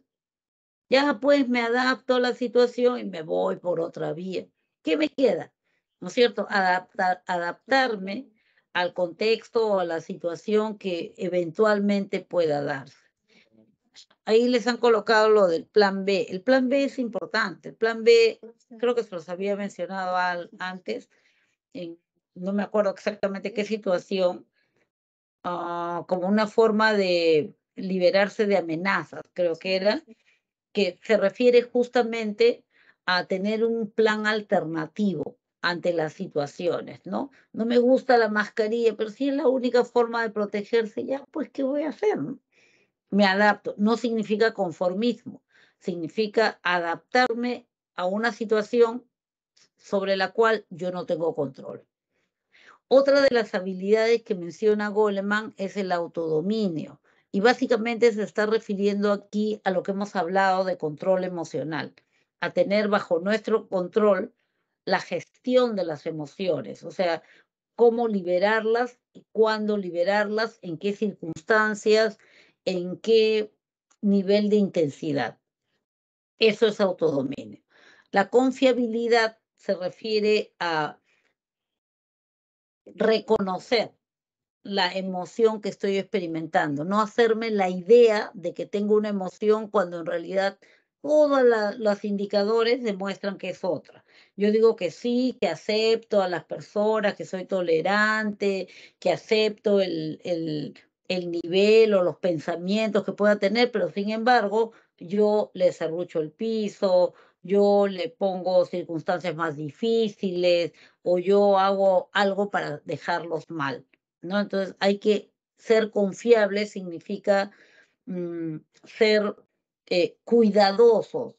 Ya pues me adapto a la situación y me voy por otra vía. ¿Qué me queda? ¿No es cierto? Adaptar, adaptarme al contexto o a la situación que eventualmente pueda darse. Ahí les han colocado lo del plan B. El plan B es importante. El plan B, creo que se los había mencionado antes, no me acuerdo exactamente qué situación, ah, como una forma de liberarse de amenazas, creo que era, que se refiere justamente a tener un plan alternativo ante las situaciones, ¿no? No me gusta la mascarilla, pero si es la única forma de protegerse, ya, pues, ¿qué voy a hacer? Me adapto. No significa conformismo, significa adaptarme a una situación sobre la cual yo no tengo control. Otra de las habilidades que menciona Goleman es el autodominio y básicamente se está refiriendo aquí a lo que hemos hablado de control emocional, a tener bajo nuestro control la gestión de las emociones, o sea, cómo liberarlas, y cuándo liberarlas, en qué circunstancias, en qué nivel de intensidad. Eso es autodominio. La confiabilidad se refiere a reconocer la emoción que estoy experimentando, no hacerme la idea de que tengo una emoción cuando en realidad todos los indicadores demuestran que es otra. Yo digo que sí, que acepto a las personas, que soy tolerante, que acepto el, el, el nivel o los pensamientos que pueda tener, pero sin embargo yo les arrucho el piso, yo le pongo circunstancias más difíciles o yo hago algo para dejarlos mal, ¿no? Entonces hay que ser confiable significa mm, ser eh, cuidadosos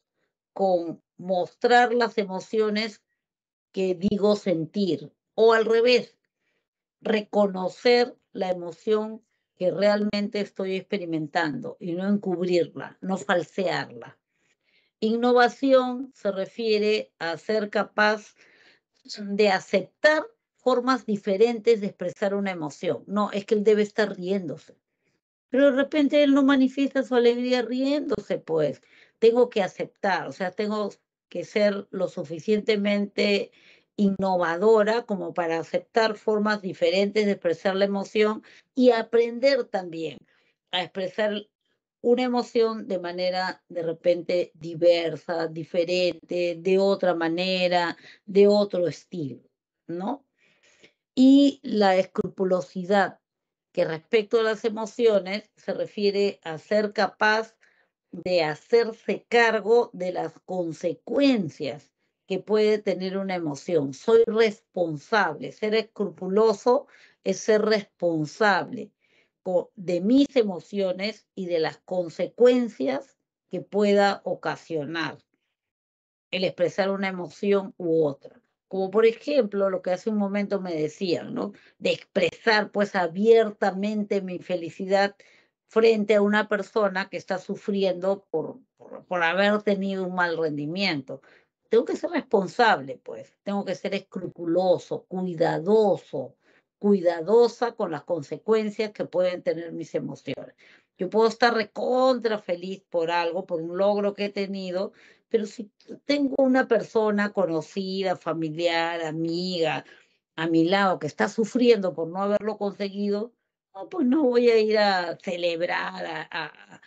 con mostrar las emociones que digo sentir o al revés, reconocer la emoción que realmente estoy experimentando y no encubrirla, no falsearla. Innovación se refiere a ser capaz de aceptar formas diferentes de expresar una emoción. No, es que él debe estar riéndose. Pero de repente él no manifiesta su alegría riéndose, pues. Tengo que aceptar, o sea, tengo que ser lo suficientemente innovadora como para aceptar formas diferentes de expresar la emoción y aprender también a expresar una emoción de manera de repente diversa, diferente, de otra manera, de otro estilo, ¿no? Y la escrupulosidad, que respecto a las emociones se refiere a ser capaz de hacerse cargo de las consecuencias que puede tener una emoción. Soy responsable. Ser escrupuloso es ser responsable de mis emociones y de las consecuencias que pueda ocasionar el expresar una emoción u otra. Como por ejemplo lo que hace un momento me decían, ¿no? De expresar pues abiertamente mi felicidad frente a una persona que está sufriendo por, por, haber tenido un mal rendimiento. Tengo que ser responsable, pues, tengo que ser escrupuloso, cuidadoso, cuidadosa con las consecuencias que pueden tener mis emociones. Yo puedo estar recontra feliz por algo, por un logro que he tenido, pero si tengo una persona conocida, familiar, amiga, a mi lado que está sufriendo por no haberlo conseguido, no, oh, pues no voy a ir a celebrar, a,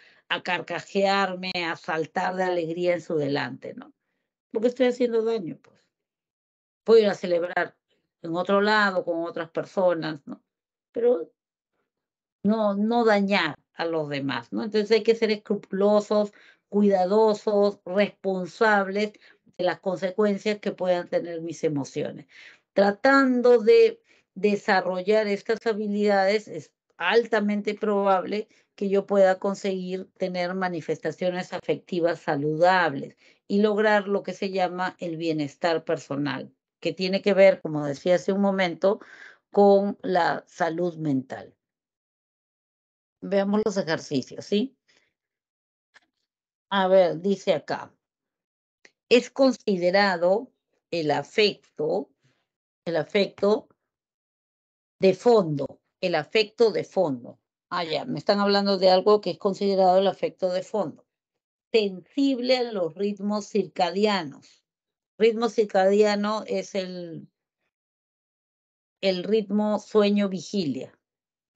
carcajearme, a saltar de alegría en su delante, ¿no? Porque estoy haciendo daño, pues. Voy a celebrar en otro lado con otras personas, ¿no? Pero no, no dañar a los demás, ¿no? Entonces hay que ser escrupulosos, cuidadosos, responsables de las consecuencias que puedan tener mis emociones. Tratando de desarrollar estas habilidades es altamente probable que yo pueda conseguir tener manifestaciones afectivas saludables y lograr lo que se llama el bienestar personal que tiene que ver, como decía hace un momento, con la salud mental. Veamos los ejercicios, ¿sí? A ver, dice acá, es considerado el afecto, el afecto de fondo, el afecto de fondo. Ah, ya, me están hablando de algo que es considerado el afecto de fondo. Sensible a los ritmos circadianos Ritmo circadiano es el, el ritmo sueño-vigilia,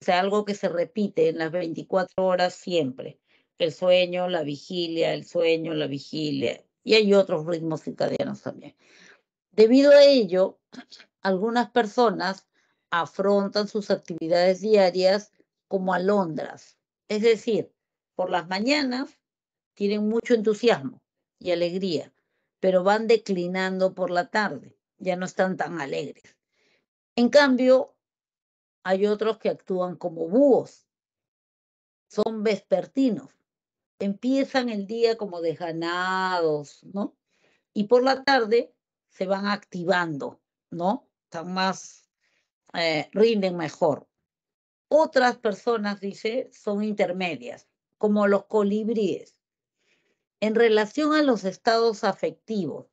o sea, algo que se repite en las 24 horas siempre. El sueño, la vigilia, el sueño, la vigilia. Y hay otros ritmos circadianos también. Debido a ello, algunas personas afrontan sus actividades diarias como alondras. Es decir, por las mañanas tienen mucho entusiasmo y alegría pero van declinando por la tarde, ya no están tan alegres. En cambio, hay otros que actúan como búhos, son vespertinos, empiezan el día como desganados, ¿no? Y por la tarde se van activando, ¿no? Están más, eh, rinden mejor. Otras personas, dice, son intermedias, como los colibríes. En relación a los estados afectivos,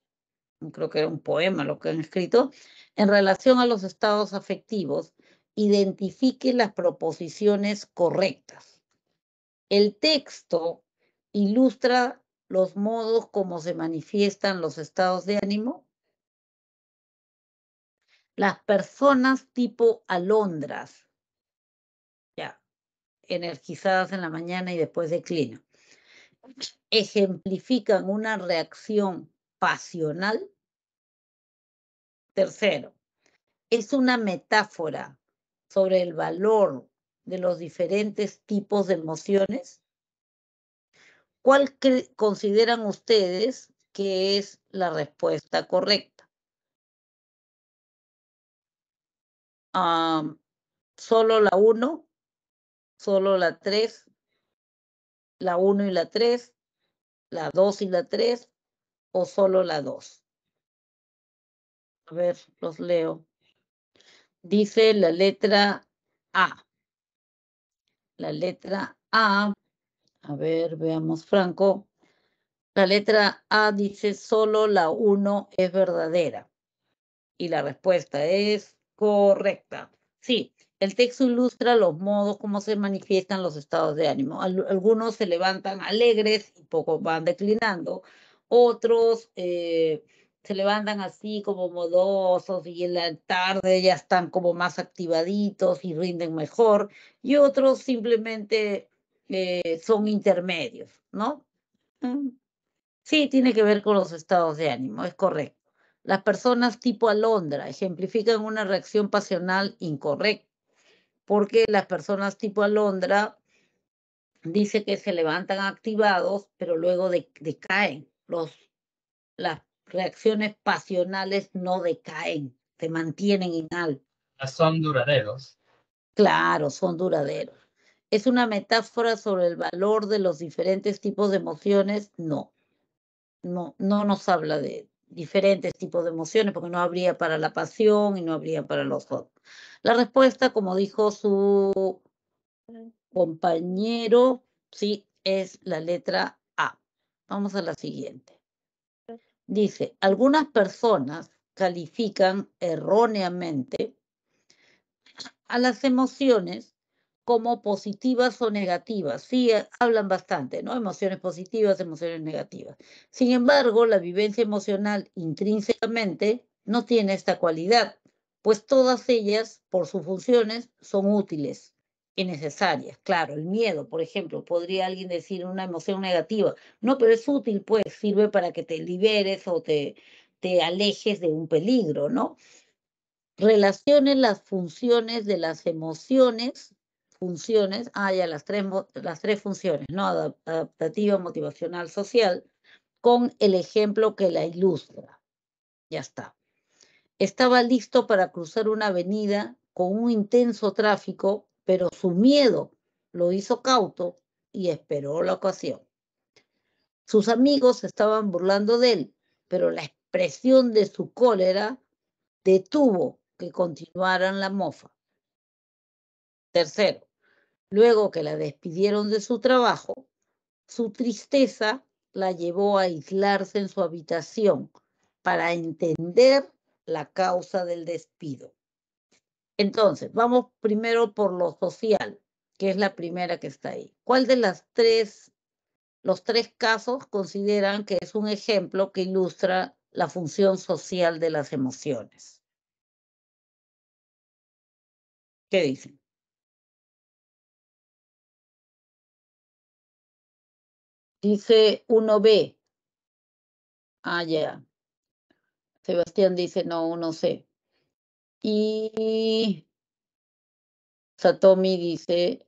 creo que era un poema lo que han escrito, en relación a los estados afectivos, identifique las proposiciones correctas. El texto ilustra los modos como se manifiestan los estados de ánimo. Las personas tipo alondras, ya, energizadas en la mañana y después declinan ejemplifican una reacción pasional. Tercero, es una metáfora sobre el valor de los diferentes tipos de emociones. ¿Cuál consideran ustedes que es la respuesta correcta? Um, ¿Solo la 1? ¿Solo la tres la 1 y la 3, la 2 y la 3 o solo la 2. A ver, los leo. Dice la letra A. La letra A, a ver, veamos Franco. La letra A dice solo la 1 es verdadera. Y la respuesta es correcta. Sí, el texto ilustra los modos como se manifiestan los estados de ánimo. algunos se levantan alegres y poco van declinando. Otros eh, se levantan así como modosos y en la tarde ya están como más activaditos y rinden mejor. Y otros simplemente eh, son intermedios, ¿no? Sí, tiene que ver con los estados de ánimo, es correcto. Las personas tipo alondra ejemplifican una reacción pasional incorrecta porque las personas tipo Alondra dice que se levantan activados, pero luego decaen. Los, las reacciones pasionales no decaen, se mantienen en alto. Ah, son duraderos. Claro, son duraderos. ¿Es una metáfora sobre el valor de los diferentes tipos de emociones? No, no, no nos habla de, diferentes tipos de emociones, porque no habría para la pasión y no habría para los otros. La respuesta, como dijo su compañero, sí, es la letra A. Vamos a la siguiente. Dice, algunas personas califican erróneamente a las emociones como positivas o negativas. Sí, eh, hablan bastante, ¿no? Emociones positivas, emociones negativas. Sin embargo, la vivencia emocional intrínsecamente no tiene esta cualidad, pues todas ellas, por sus funciones, son útiles y necesarias. Claro, el miedo, por ejemplo, podría alguien decir una emoción negativa. No, pero es útil, pues, sirve para que te liberes o te, te alejes de un peligro, ¿no? Relacionen las funciones de las emociones funciones, ah, las tres, las tres funciones, ¿no? Adaptativa, motivacional, social, con el ejemplo que la ilustra. Ya está. Estaba listo para cruzar una avenida con un intenso tráfico, pero su miedo lo hizo cauto y esperó la ocasión. Sus amigos estaban burlando de él, pero la expresión de su cólera detuvo que continuaran la mofa. Tercero, Luego que la despidieron de su trabajo, su tristeza la llevó a aislarse en su habitación para entender la causa del despido. Entonces, vamos primero por lo social, que es la primera que está ahí. ¿Cuál de las tres, los tres casos consideran que es un ejemplo que ilustra la función social de las emociones? ¿Qué dicen? Dice 1B. Ah, ya. Sebastián dice no, 1C. Y Satomi dice,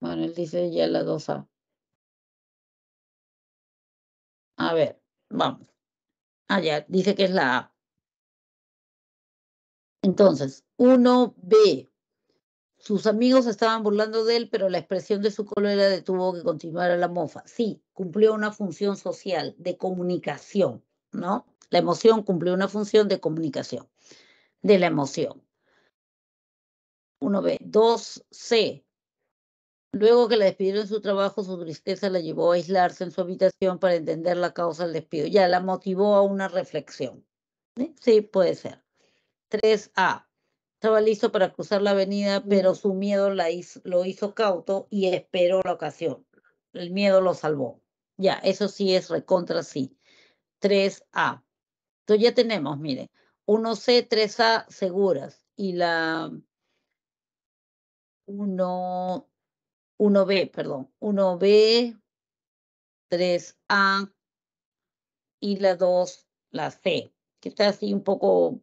bueno, él dice ya la 2A. A ver, vamos. Ah, ya, dice que es la A. Entonces, 1B. Sus amigos estaban burlando de él, pero la expresión de su cólera detuvo que continuara la mofa. Sí, cumplió una función social de comunicación, ¿no? La emoción cumplió una función de comunicación, de la emoción. Uno B. 2C. Luego que la despidieron de su trabajo, su tristeza la llevó a aislarse en su habitación para entender la causa del despido. Ya la motivó a una reflexión. Sí, sí puede ser. 3A estaba listo para cruzar la avenida, pero su miedo lo hizo cauto y esperó la ocasión. El miedo lo salvó. Ya, eso sí es recontra sí. 3A. Entonces ya tenemos, miren, 1C, 3A seguras y la 1, b perdón, 1B, 3A y la 2, la C, que está así un poquito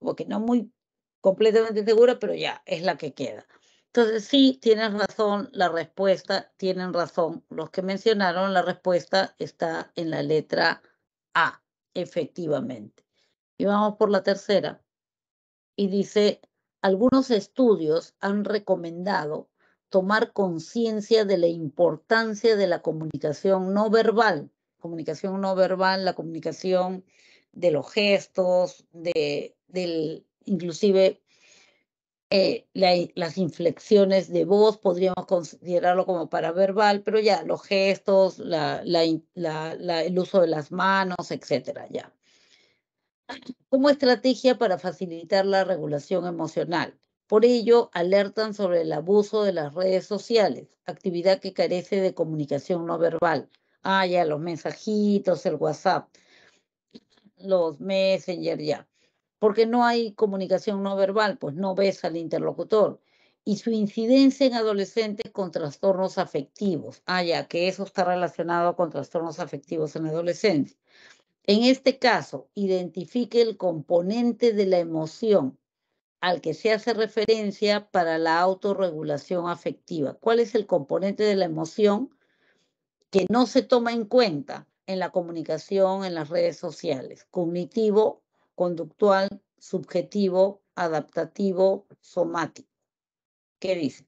porque no muy completamente segura, pero ya es la que queda. Entonces, sí, tienes razón, la respuesta, tienen razón. Los que mencionaron, la respuesta está en la letra A, efectivamente. Y vamos por la tercera. Y dice, algunos estudios han recomendado tomar conciencia de la importancia de la comunicación no verbal. Comunicación no verbal, la comunicación de los gestos, de del, inclusive eh, las inflexiones de voz, podríamos considerarlo como paraverbal, pero ya los gestos, la, el uso de las manos, etcétera, ya. Como estrategia para facilitar la regulación emocional. Por ello, alertan sobre el abuso de las redes sociales, actividad que carece de comunicación no verbal. Ah, ya, los mensajitos, el WhatsApp, los Messenger, ya porque no hay comunicación no verbal, pues no ves al interlocutor. Y su incidencia en adolescentes con trastornos afectivos. Ah, ya, que eso está relacionado con trastornos afectivos en adolescentes. En este caso, identifique el componente de la emoción al que se hace referencia para la autorregulación afectiva. ¿Cuál es el componente de la emoción que no se toma en cuenta en la comunicación en las redes sociales? Cognitivo conductual, subjetivo, adaptativo, somático. ¿Qué dice?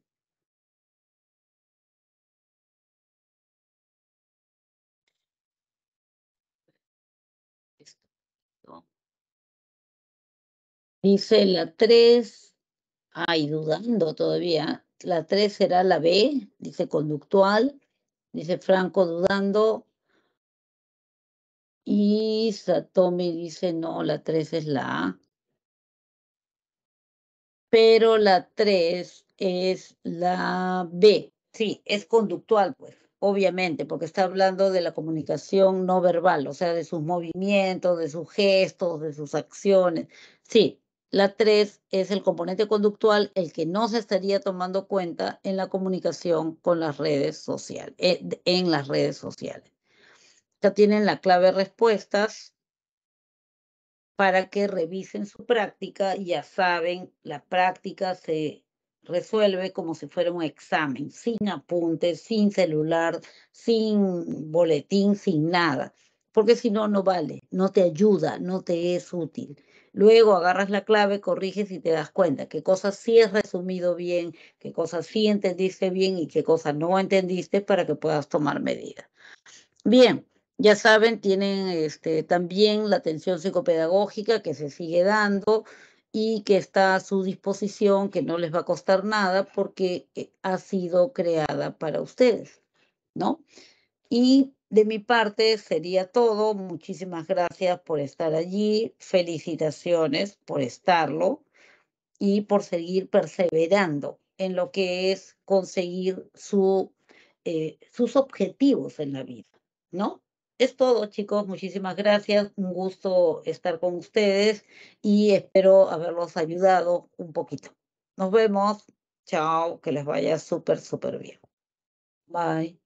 Dice la 3, ay, dudando todavía, la 3 será la B, dice conductual, dice Franco dudando, y Satomi dice, no, la 3 es la A. Pero la 3 es la B. Sí, es conductual, pues, obviamente, porque está hablando de la comunicación no verbal, o sea, de sus movimientos, de sus gestos, de sus acciones. Sí, la 3 es el componente conductual, el que no se estaría tomando cuenta en la comunicación con las redes sociales, eh, en las redes sociales ya tienen la clave respuestas para que revisen su práctica, ya saben, la práctica se resuelve como si fuera un examen, sin apuntes, sin celular, sin boletín, sin nada, porque si no, no vale, no te ayuda, no te es útil. Luego agarras la clave, corriges y te das cuenta qué cosas sí has resumido bien, qué cosas sí entendiste bien y qué cosas no entendiste para que puedas tomar medidas. Bien, ya saben, tienen este, también la atención psicopedagógica que se sigue dando y que está a su disposición, que no les va a costar nada porque eh, ha sido creada para ustedes, ¿no? Y de mi parte sería todo. Muchísimas gracias por estar allí. Felicitaciones por estarlo y por seguir perseverando en lo que es conseguir su, eh, sus objetivos en la vida, ¿no? Es todo, chicos. Muchísimas gracias. Un gusto estar con ustedes y espero haberlos ayudado un poquito. Nos vemos. Chao. Que les vaya súper, súper bien. Bye.